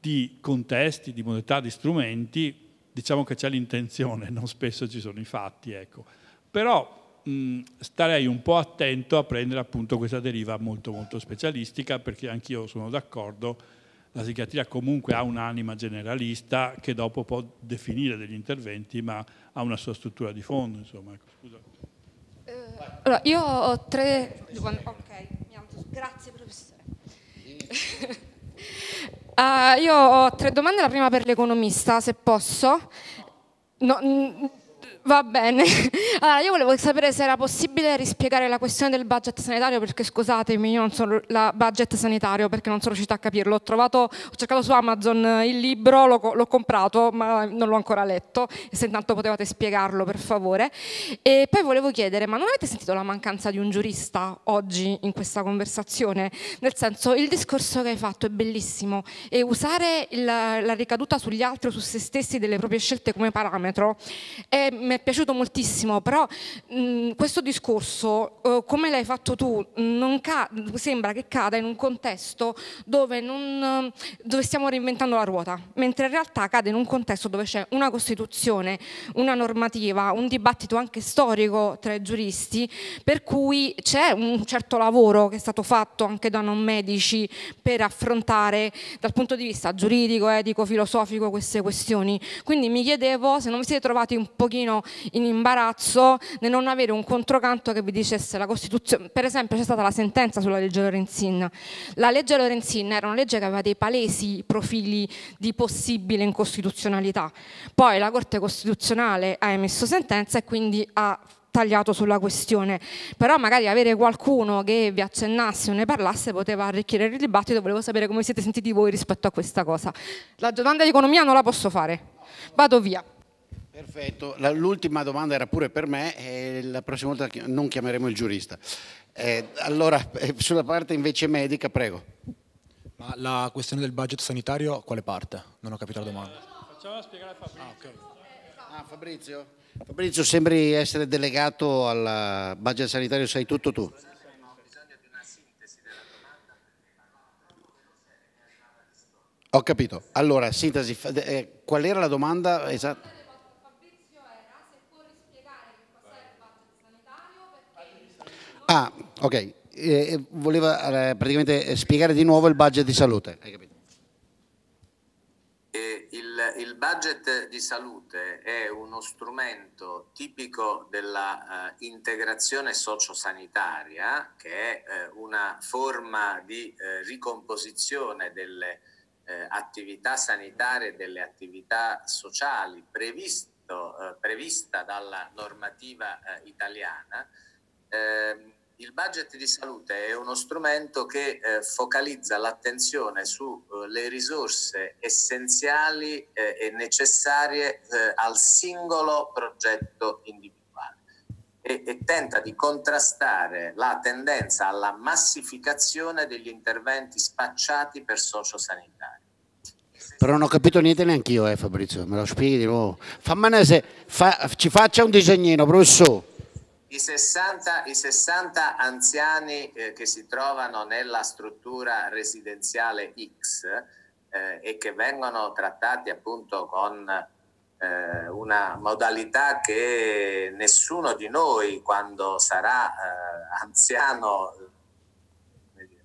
di contesti, di modalità, di strumenti, diciamo che c'è l'intenzione, non spesso ci sono i fatti, ecco. Però mh, starei un po' attento a prendere appunto questa deriva molto molto specialistica, perché anch'io sono d'accordo la psichiatria comunque ha un'anima generalista che dopo può definire degli interventi, ma ha una sua struttura di fondo. Insomma. Ecco, eh, allora, io ho tre domande. Okay, Grazie professore. uh, io ho tre domande, la prima per l'economista, se posso. No, Va bene, allora io volevo sapere se era possibile rispiegare la questione del budget sanitario perché scusatemi, io non sono la budget sanitario perché non sono riuscita a capirlo, ho, trovato, ho cercato su Amazon eh, il libro, l'ho, comprato ma non l'ho ancora letto, se intanto potevate spiegarlo per favore. E poi volevo chiedere, ma non avete sentito la mancanza di un giurista oggi in questa conversazione? Nel senso, il discorso che hai fatto è bellissimo e usare il, la ricaduta sugli altri o su se stessi delle proprie scelte come parametro è meraviglioso mi è piaciuto moltissimo, però mh, mm, questo discorso, uh, come l'hai fatto tu, sembra che cada in un contesto dove, non, eh, dove, stiamo reinventando la ruota, mentre in realtà cade in un contesto dove c'è una Costituzione, una normativa, un dibattito anche storico tra i giuristi, per cui c'è un certo lavoro che è stato fatto anche da non medici per affrontare dal punto di vista giuridico, etico, filosofico queste questioni. Quindi mi chiedevo se non vi siete trovati un pochino in imbarazzo nel non avere un controcanto che vi dicesse la Costituzione. Per esempio c'è stata la sentenza sulla legge Lorenzin. La legge Lorenzin era una legge che aveva dei palesi profili di possibile incostituzionalità. Poi la Corte Costituzionale ha emesso sentenza e quindi ha tagliato sulla questione, però magari avere qualcuno che vi accennasse o ne parlasse poteva arricchire il dibattito, volevo sapere come siete sentiti voi rispetto a questa cosa. La domanda di economia non la posso fare, vado via. Perfetto, l'ultima domanda era pure per me e la prossima volta non chiameremo il giurista. Eh, allora, eh, sulla parte invece medica, prego. Ma la questione del budget sanitario, quale parte? Non ho capito la domanda. Facciamola spiegare a Fabrizio. Ah, okay. ah, Fabrizio? Fabrizio, sembri essere delegato al budget sanitario, sai tutto tu. Ho capito. Allora, sintesi, eh, qual era la domanda esatta? Ah, ok. Eh, eh volevo eh, praticamente eh, spiegare di nuovo il budget di salute. Hai capito? Eh, il, il, budget di salute è uno strumento tipico della eh, integrazione sociosanitaria, che è eh, una forma di eh, ricomposizione delle attività sanitarie e delle attività sociali previsto, prevista dalla normativa italiana eh, il budget di salute è uno strumento che eh, focalizza l'attenzione sulle eh, risorse essenziali eh, e necessarie eh, al singolo progetto individuale e, e tenta di contrastare la tendenza alla massificazione degli interventi spacciati per sociosanitari. Però non ho capito niente neanche io, eh, Fabrizio, me lo spieghi di nuovo. Fammanese, fa, ci faccia un disegnino, professore. I 60, i 60, anziani eh, che si trovano nella struttura residenziale X eh, e che vengono trattati appunto con eh, una modalità che nessuno di noi quando sarà eh, anziano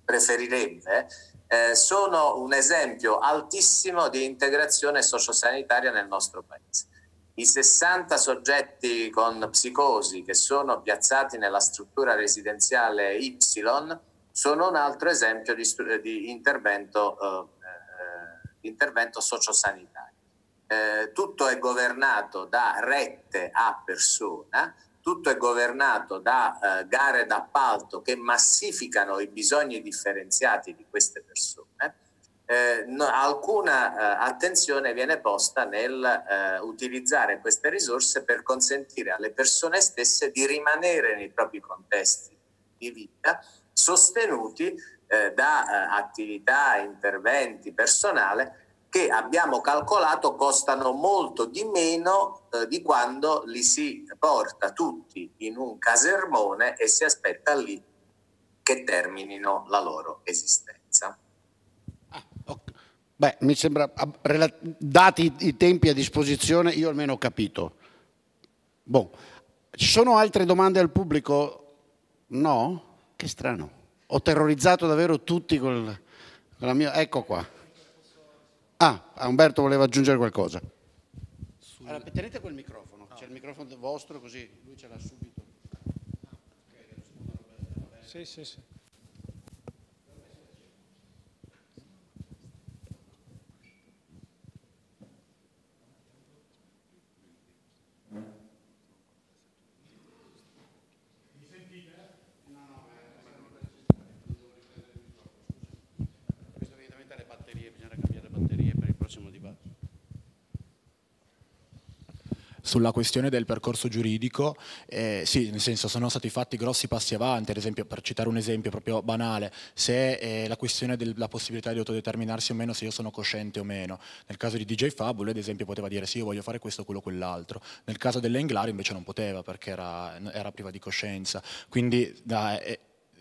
preferirebbe, eh, sono un esempio altissimo di integrazione sociosanitaria nel nostro paese. I 60 soggetti con psicosi che sono piazzati nella struttura residenziale Y sono un altro esempio di, di intervento, eh, eh intervento sociosanitario. Eh, tutto è governato da rette a persona, tutto è governato da eh, gare d'appalto che massificano i bisogni differenziati di queste persone eh, no, alcuna eh, attenzione viene posta nel eh, utilizzare queste risorse per consentire alle persone stesse di rimanere nei propri contesti di vita sostenuti eh, da eh, attività, interventi, personale che abbiamo calcolato costano molto di meno eh, di quando li si porta tutti in un casermone e si aspetta lì che terminino la loro esistenza. Beh, mi sembra, ah, dati i tempi a disposizione, io almeno ho capito. Bon. Ci sono altre domande al pubblico? No? Che strano. Ho terrorizzato davvero tutti con la mia... Ecco qua. Ah, ah Umberto voleva aggiungere qualcosa. Allora, tenete quel microfono, c'è il microfono vostro così lui ce l'ha subito. Sì, sì, sì. Sulla questione del percorso giuridico, eh, sì, nel senso sono stati fatti grossi passi avanti, ad esempio per citare un esempio proprio banale, se eh, la questione della possibilità di autodeterminarsi o meno, se io sono cosciente o meno. Nel caso di DJ Fabul, ad esempio, poteva dire sì, io voglio fare questo, quello, quell'altro. Nel caso dell'Englaro invece non poteva perché era, era priva di coscienza. Quindi da, eh,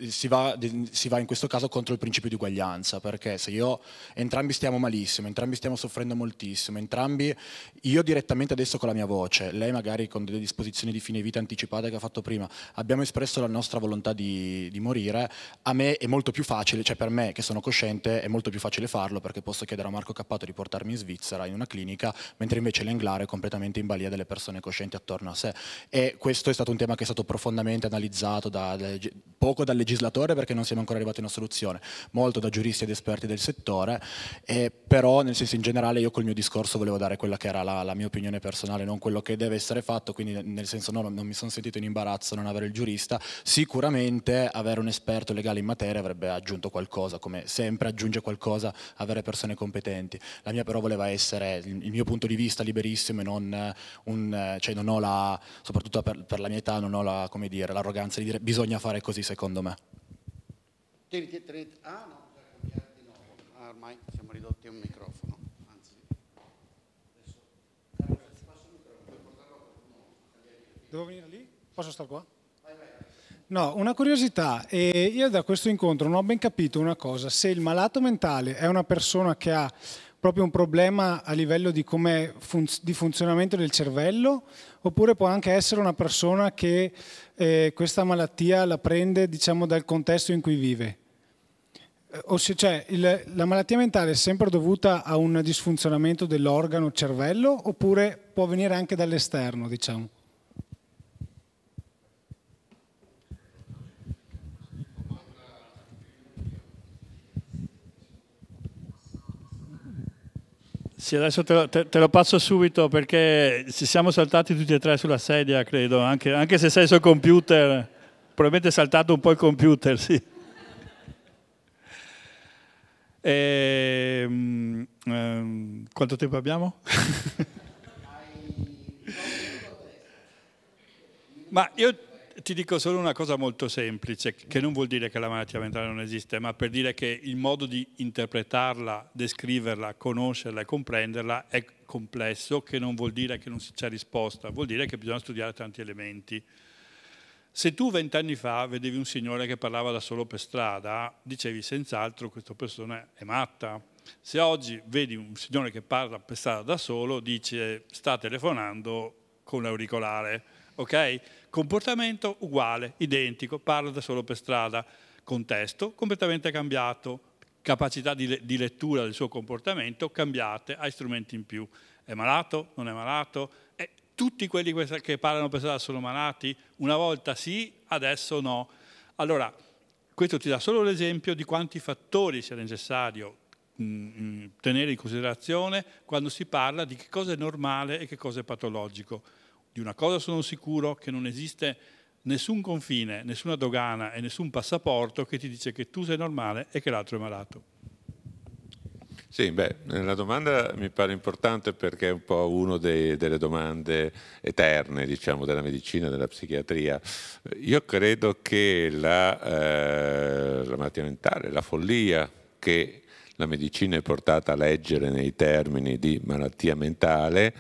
si va, si va, in questo caso contro il principio di uguaglianza, perché se io entrambi stiamo malissimo, entrambi stiamo soffrendo moltissimo, entrambi io direttamente adesso con la mia voce, lei magari con delle disposizioni di fine vita anticipate che ha fatto prima, abbiamo espresso la nostra volontà di, di morire, a me è molto più facile, cioè per me che sono cosciente è molto più facile farlo perché posso chiedere a Marco Cappato di portarmi in Svizzera in una clinica, mentre invece l'Englare è completamente in balia delle persone coscienti attorno a sé. E questo è stato un tema che è stato profondamente analizzato da, da, poco dalle legislatore perché non siamo ancora arrivati a una soluzione, molto da giuristi ed esperti del settore, eh, però nel senso in generale io col mio discorso volevo dare quella che era la, la mia opinione personale, non quello che deve essere fatto, quindi nel senso no, non mi sono sentito in imbarazzo non avere il giurista, sicuramente avere un esperto legale in materia avrebbe aggiunto qualcosa, come sempre aggiunge qualcosa avere persone competenti, la mia però voleva essere il mio punto di vista liberissimo e non, eh, un, eh, cioè non ho la, soprattutto per, per, la mia età, non ho la, come dire, l'arroganza di dire bisogna fare così secondo me. Ah no, di nuovo. Ah, ormai siamo ridotti a un microfono. Anzi, Devo venire lì? Posso stare qua? No, una curiosità, e io da questo incontro non ho ben capito una cosa, se il malato mentale è una persona che ha proprio un problema a livello di, di funzionamento del cervello, oppure può anche essere una persona che eh, questa malattia la prende diciamo, dal contesto in cui vive. Eh, ossia, cioè, il, la malattia mentale è sempre dovuta a un disfunzionamento dell'organo cervello oppure può venire anche dall'esterno, diciamo? Sì, adesso te lo, te, te lo, passo subito perché ci siamo saltati tutti e tre sulla sedia, credo, anche, anche se sei sul computer, probabilmente è saltato un po' il computer, sì. E, um, ehm, quanto tempo abbiamo? Ma io ti dico solo una cosa molto semplice, che non vuol dire che la malattia mentale non esiste, ma per dire che il modo di interpretarla, descriverla, conoscerla e comprenderla è complesso, che non vuol dire che non si c'è risposta, vuol dire che bisogna studiare tanti elementi. Se tu vent'anni fa vedevi un signore che parlava da solo per strada, dicevi senz'altro questa persona è matta. Se oggi vedi un signore che parla per strada da solo, dici sta telefonando con l'auricolare, ok? comportamento uguale, identico, parla da solo per strada, contesto completamente cambiato, capacità di, di lettura del suo comportamento cambiate, hai strumenti in più. È malato? Non è malato? E eh, tutti quelli che parlano per strada sono malati? Una volta sì, adesso no. Allora, questo ti dà solo l'esempio di quanti fattori sia necessario mm, mm, tenere in considerazione quando si parla di che cosa è normale e che cosa è patologico. Di una cosa sono sicuro, che non esiste nessun confine, nessuna dogana e nessun passaporto che ti dice che tu sei normale e che l'altro è malato. Sì, beh, la domanda mi pare importante perché è un po' una delle domande eterne, diciamo, della medicina della psichiatria. Io credo che la, eh, la malattia mentale, la follia che la medicina è portata a leggere nei termini di malattia mentale,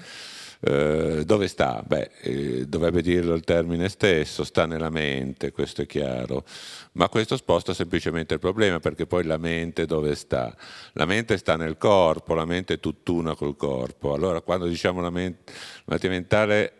eh, dove sta? Beh, eh, dovrebbe dirlo il termine stesso, sta nella mente, questo è chiaro, ma questo sposta semplicemente il problema perché poi la mente dove sta? La mente sta nel corpo, la mente è tutt'una col corpo, allora quando diciamo la mente, la mente mentale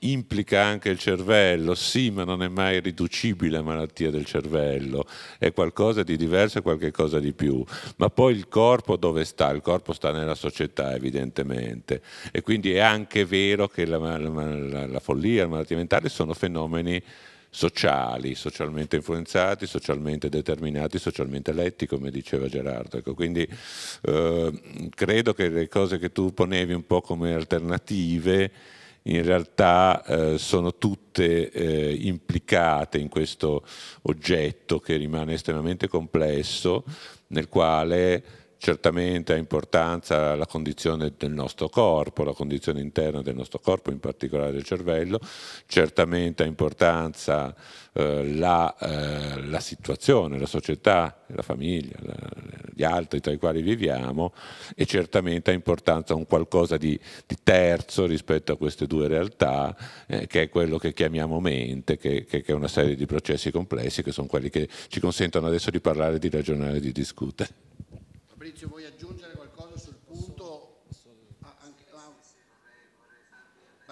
implica anche il cervello, sì, ma non è mai riducibile a malattia del cervello, è qualcosa di diverso, è qualcosa di più. Ma poi il corpo dove sta? Il corpo sta nella società, evidentemente. E quindi è anche vero che la, la, la follia, la malattia mentale sono fenomeni sociali, socialmente influenzati, socialmente determinati, socialmente letti, come diceva Gerardo. Ecco, quindi eh, credo che le cose che tu ponevi un po' come alternative in realtà eh, sono tutte eh, implicate in questo oggetto che rimane estremamente complesso, nel quale certamente ha importanza la condizione del nostro corpo, la condizione interna del nostro corpo, in particolare del cervello, certamente ha importanza eh, la, eh, la, situazione, la società, la famiglia, la, gli altri tra i quali viviamo e certamente ha importanza un qualcosa di, di terzo rispetto a queste due realtà eh, che è quello che chiamiamo mente, che, che, che, è una serie di processi complessi che sono quelli che ci consentono adesso di parlare, di ragionare, di discutere. Fabrizio vuoi aggiungere qualcosa sul punto? Ah, anche, ah.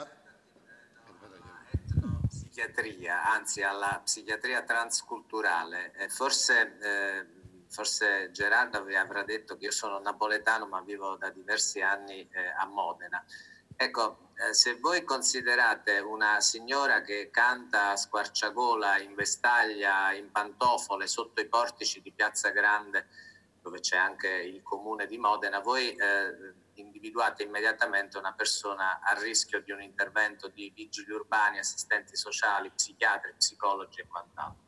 Ah. Psichiatria, anzi alla psichiatria transculturale, eh, forse eh, forse Gerardo vi avrà detto che io sono napoletano ma vivo da diversi anni eh, a Modena. Ecco, eh, se voi considerate una signora che canta a squarciagola, in vestaglia, in pantofole sotto i portici di Piazza Grande, dove c'è anche il comune di Modena, voi eh, individuate immediatamente una persona a rischio di un intervento di vigili urbani, assistenti sociali, psichiatri, psicologi e quant'altro.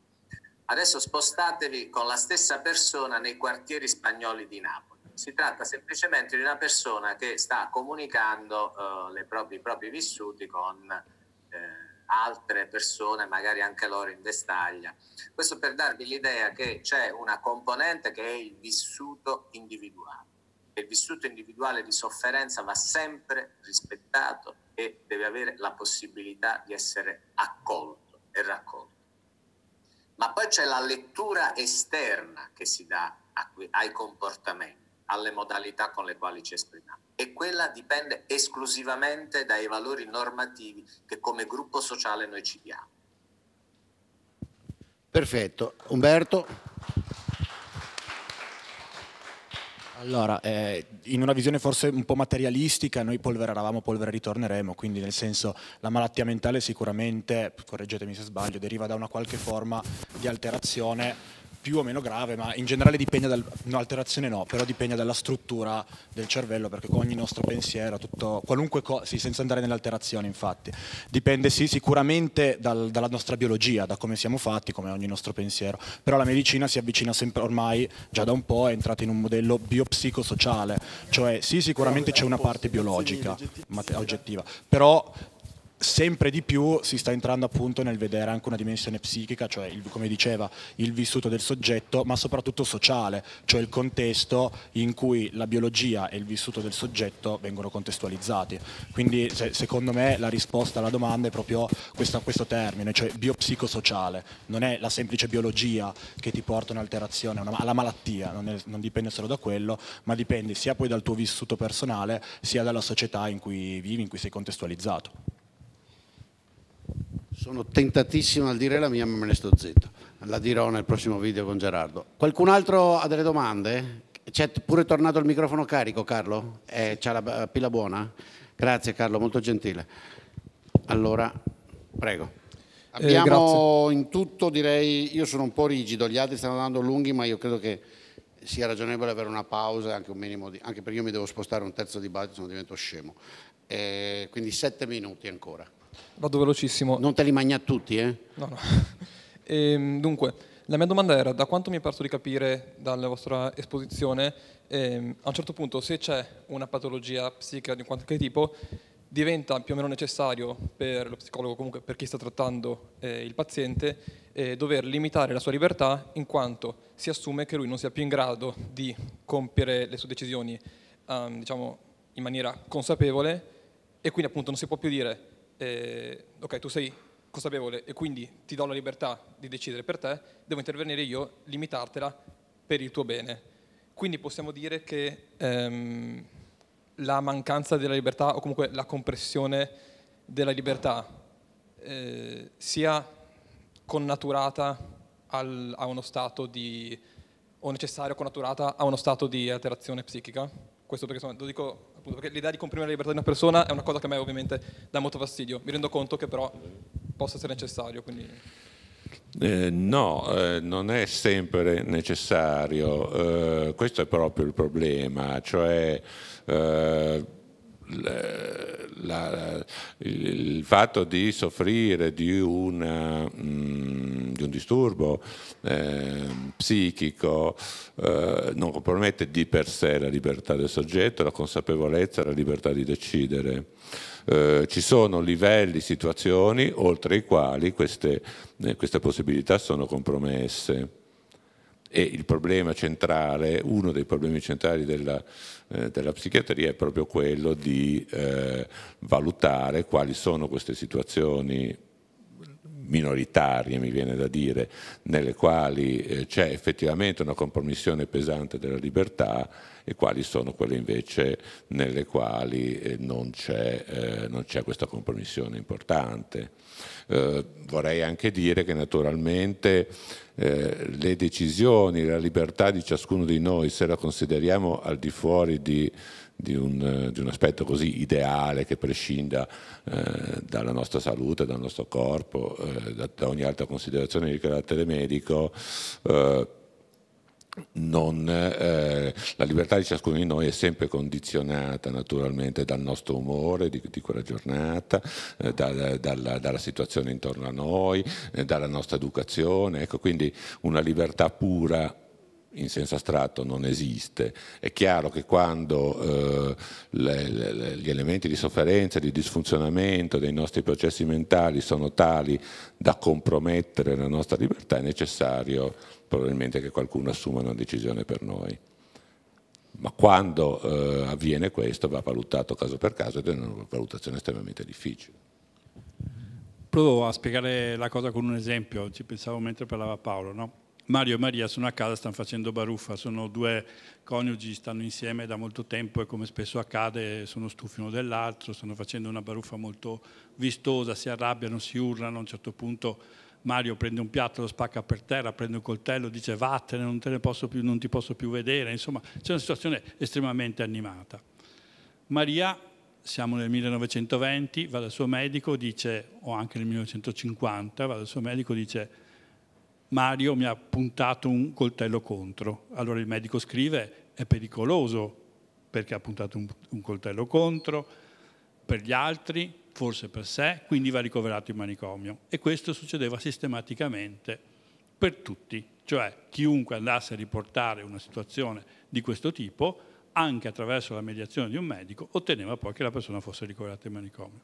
Adesso spostatevi con la stessa persona nei quartieri spagnoli di Napoli. Si tratta semplicemente di una persona che sta comunicando eh, i propri vissuti con eh, altre persone, magari anche loro in vestaglia. Questo per darvi l'idea che c'è una componente che è il vissuto individuale. Il vissuto individuale di sofferenza va sempre rispettato e deve avere la possibilità di essere accolto e raccolto ma poi c'è la lettura esterna che si dà qui, ai comportamenti, alle modalità con le quali ci esprimiamo e quella dipende esclusivamente dai valori normativi che come gruppo sociale noi ci diamo. Perfetto. Umberto? Allora, eh, in una visione forse un po' materialistica, noi polvereravamo, polvere ritorneremo, quindi nel senso la malattia mentale sicuramente, correggetemi se sbaglio, deriva da una qualche forma di alterazione più o meno grave, ma in generale dipende dall'alterazione no, no, però dipende dalla struttura del cervello, perché con ogni nostro pensiero, tutto, qualunque cosa, sì, senza andare nell'alterazione infatti, dipende sì, sicuramente dal, dalla nostra biologia, da come siamo fatti, come ogni nostro pensiero, però la medicina si avvicina sempre ormai, già da un po', è entrata in un modello biopsicosociale, cioè sì sicuramente c'è una parte biologica, oggettiva, però sempre di più si sta entrando appunto nel vedere anche una dimensione psichica, cioè il, come diceva il vissuto del soggetto, ma soprattutto sociale, cioè il contesto in cui la biologia e il vissuto del soggetto vengono contestualizzati. Quindi se, secondo me la risposta alla domanda è proprio questo, questo termine, cioè biopsicosociale, non è la semplice biologia che ti porta un'alterazione, una, alla malattia, non, è, non dipende solo da quello, ma dipende sia poi dal tuo vissuto personale, sia dalla società in cui vivi, in cui sei contestualizzato sono tentatissimo a dire la mia ma me ne sto zitto, la dirò nel prossimo video con Gerardo. Qualcun altro ha delle domande? C'è pure tornato il microfono carico Carlo? Eh, C'ha la pila buona? Grazie Carlo, molto gentile. Allora, prego. Eh, Abbiamo eh, in tutto, direi, io sono un po' rigido, gli altri stanno andando lunghi, ma io credo che sia ragionevole avere una pausa, anche, un minimo di, anche perché io mi devo spostare un terzo di battito, se no divento scemo. Eh, quindi sette minuti ancora. Vado velocissimo. Non te li magna tutti, eh? No, no. Ehm, dunque, la mia domanda era, da quanto mi è parso di capire dalla vostra esposizione, ehm, a un certo punto se c'è una patologia psichica di un qualche tipo, diventa più o meno necessario per lo psicologo, comunque per chi sta trattando eh, il paziente, eh, dover limitare la sua libertà in quanto si assume che lui non sia più in grado di compiere le sue decisioni ehm, diciamo, in maniera consapevole e quindi appunto non si può più dire eh, ok, tu sei consapevole e quindi ti do la libertà di decidere per te, devo intervenire io, limitartela per il tuo bene. Quindi possiamo dire che ehm, la mancanza della libertà o comunque la compressione della libertà eh, sia connaturata al, a uno stato di o necessaria connaturata a uno stato di alterazione psichica. Questo perché insomma, lo dico appunto, perché l'idea di comprimere la libertà di una persona è una cosa che a me ovviamente dà molto fastidio, mi rendo conto che però possa essere necessario. Quindi... Eh, no, eh, non è sempre necessario, eh, questo è proprio il problema, cioè eh, la, il fatto di soffrire di, una, mm, di un disturbo eh, psichico eh, non compromette di per sé la libertà del soggetto, la consapevolezza, la libertà di decidere. Eh, ci sono livelli, situazioni oltre i quali queste, eh, queste possibilità sono compromesse. E il problema centrale, uno dei problemi centrali della, eh, della psichiatria è proprio quello di eh, valutare quali sono queste situazioni minoritarie, mi viene da dire, nelle quali eh, c'è effettivamente una compromissione pesante della libertà e quali sono quelle invece nelle quali eh, non c'è eh, questa compromissione importante. Eh, vorrei anche dire che naturalmente eh, le decisioni, la libertà di ciascuno di noi, se la consideriamo al di fuori di, di, un, eh, di un, aspetto così ideale che prescinda eh, dalla nostra salute, dal nostro corpo, da, eh, da, ogni altra considerazione di carattere medico, non, eh, la libertà di ciascuno di noi è sempre condizionata naturalmente dal nostro umore di, di quella giornata, eh, da, da, dalla, dalla, situazione intorno a noi, eh, dalla nostra educazione. Ecco, quindi una libertà pura in senso astratto non esiste. È chiaro che quando eh, le, le, gli elementi di sofferenza, di disfunzionamento dei nostri processi mentali sono tali da compromettere la nostra libertà, è necessario probabilmente che qualcuno assuma una decisione per noi. Ma quando eh, avviene questo va valutato caso per caso ed è una valutazione estremamente difficile. Provo a spiegare la cosa con un esempio, ci pensavo mentre parlava Paolo. No? Mario e Maria sono a casa, stanno facendo baruffa, sono due coniugi, stanno insieme da molto tempo e come spesso accade sono stufi uno dell'altro, stanno facendo una baruffa molto vistosa, si arrabbiano, si urlano, a un certo punto Mario prende un piatto, lo spacca per terra, prende un coltello, dice vattene, non, più, non ti posso più vedere, insomma c'è una situazione estremamente animata. Maria, siamo nel 1920, va dal suo medico, dice, o anche nel 1950, va dal suo medico, dice Mario mi ha puntato un coltello contro. Allora il medico scrive, è pericoloso perché ha puntato un, un coltello contro, per gli altri forse per sé, quindi va ricoverato in manicomio. E questo succedeva sistematicamente per tutti, cioè chiunque andasse a riportare una situazione di questo tipo, anche attraverso la mediazione di un medico, otteneva poi che la persona fosse ricoverata in manicomio.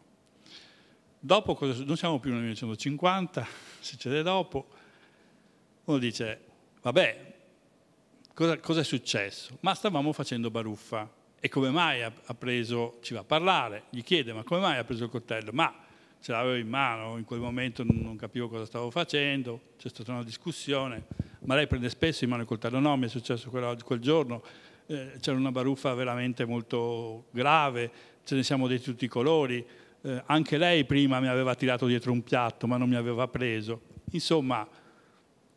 Dopo, non siamo più nel 1950, succede dopo, uno dice, vabbè, cosa, cosa è successo? Ma stavamo facendo baruffa, e come mai ha preso, ci va a parlare, gli chiede ma come mai ha preso il coltello? Ma ce l'avevo in mano, in quel momento non capivo cosa stavo facendo, c'è stata una discussione, ma lei prende spesso in mano il coltello, no, mi è successo quella, quel giorno, eh, c'era una baruffa veramente molto grave, ce ne siamo di tutti i colori, eh, anche lei prima mi aveva tirato dietro un piatto ma non mi aveva preso, insomma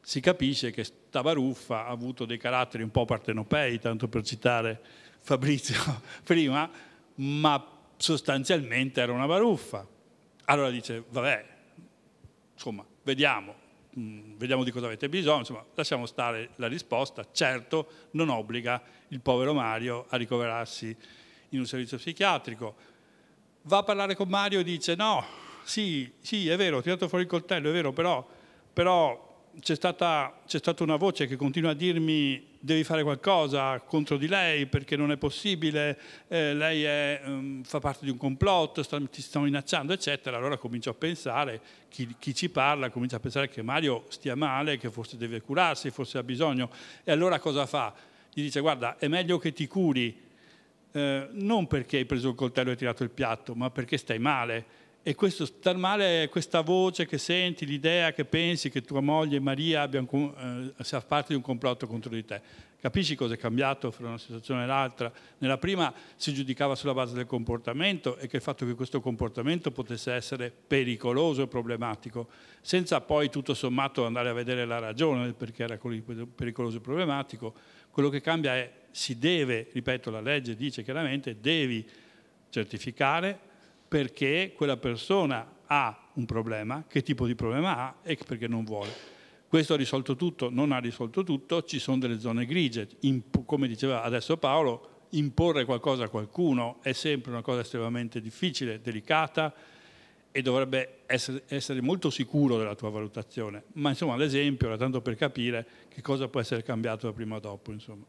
si capisce che sta baruffa ha avuto dei caratteri un po' partenopei, tanto per citare Fabrizio prima, ma sostanzialmente era una baruffa. Allora dice, vabbè, insomma, vediamo, mm, vediamo di cosa avete bisogno, insomma, lasciamo stare la risposta. Certo, non obbliga il povero Mario a ricoverarsi in un servizio psichiatrico. Va a parlare con Mario e dice, no, sì, sì, è vero, ho tirato fuori il coltello, è vero, però, però c'è stata, stata, una voce che continua a dirmi devi fare qualcosa contro di lei perché non è possibile, eh, lei è, um, fa parte di un complotto, sta, ti stanno minacciando, eccetera. Allora comincio a pensare, chi, chi, ci parla comincia a pensare che Mario stia male, che forse deve curarsi, forse ha bisogno. E allora cosa fa? Gli dice guarda, è meglio che ti curi, eh, non perché hai preso il coltello e tirato il piatto, ma perché stai male e questo star male è questa voce che senti, l'idea che pensi che tua moglie Maria abbia un, eh, sia parte di un complotto contro di te. Capisci cosa è cambiato fra una situazione e l'altra? Nella prima si giudicava sulla base del comportamento e che il fatto che questo comportamento potesse essere pericoloso e problematico, senza poi tutto sommato andare a vedere la ragione del perché era pericoloso e problematico. Quello che cambia è si deve, ripeto, la legge dice chiaramente, devi certificare perché quella persona ha un problema, che tipo di problema ha e perché non vuole. Questo ha risolto tutto, non ha risolto tutto, ci sono delle zone grigie. In, come diceva adesso Paolo, imporre qualcosa a qualcuno è sempre una cosa estremamente difficile, delicata e dovrebbe essere, essere molto sicuro della tua valutazione. Ma insomma l'esempio era tanto per capire che cosa può essere cambiato da prima o dopo. Insomma.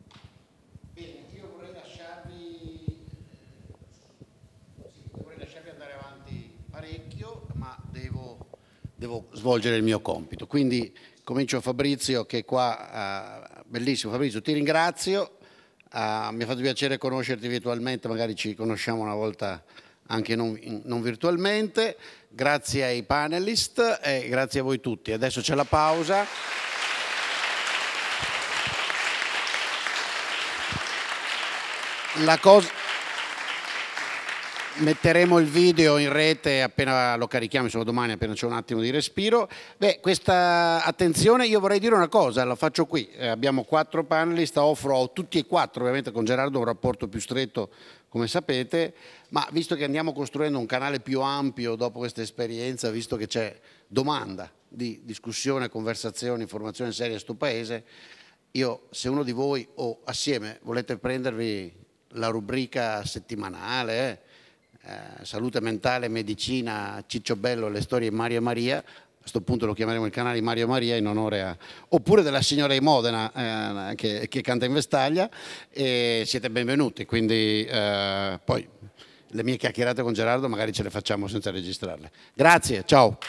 devo svolgere il mio compito. Quindi comincio Fabrizio che è qua, eh, bellissimo Fabrizio, ti ringrazio, eh, mi ha fatto piacere conoscerti virtualmente, magari ci conosciamo una volta anche non, non virtualmente, grazie ai panelist e grazie a voi tutti. Adesso c'è la pausa. La cosa metteremo il video in rete appena lo carichiamo, insomma domani appena c'è un attimo di respiro. Beh, questa attenzione, io vorrei dire una cosa, la faccio qui, eh, abbiamo quattro panelist, offro tutti e quattro, ovviamente con Gerardo un rapporto più stretto come sapete, ma visto che andiamo costruendo un canale più ampio dopo questa esperienza, visto che c'è domanda di discussione, conversazione, informazione seria a questo paese, io se uno di voi o assieme volete prendervi la rubrica settimanale, eh, eh, salute mentale, medicina, Ciccio Bello, le storie di Mario e Maria, a questo punto lo chiameremo il canale Mario e Maria in onore a... oppure della signora di Modena eh, che, che, canta in Vestaglia e siete benvenuti, quindi eh, poi le mie chiacchierate con Gerardo magari ce le facciamo senza registrarle. Grazie, ciao.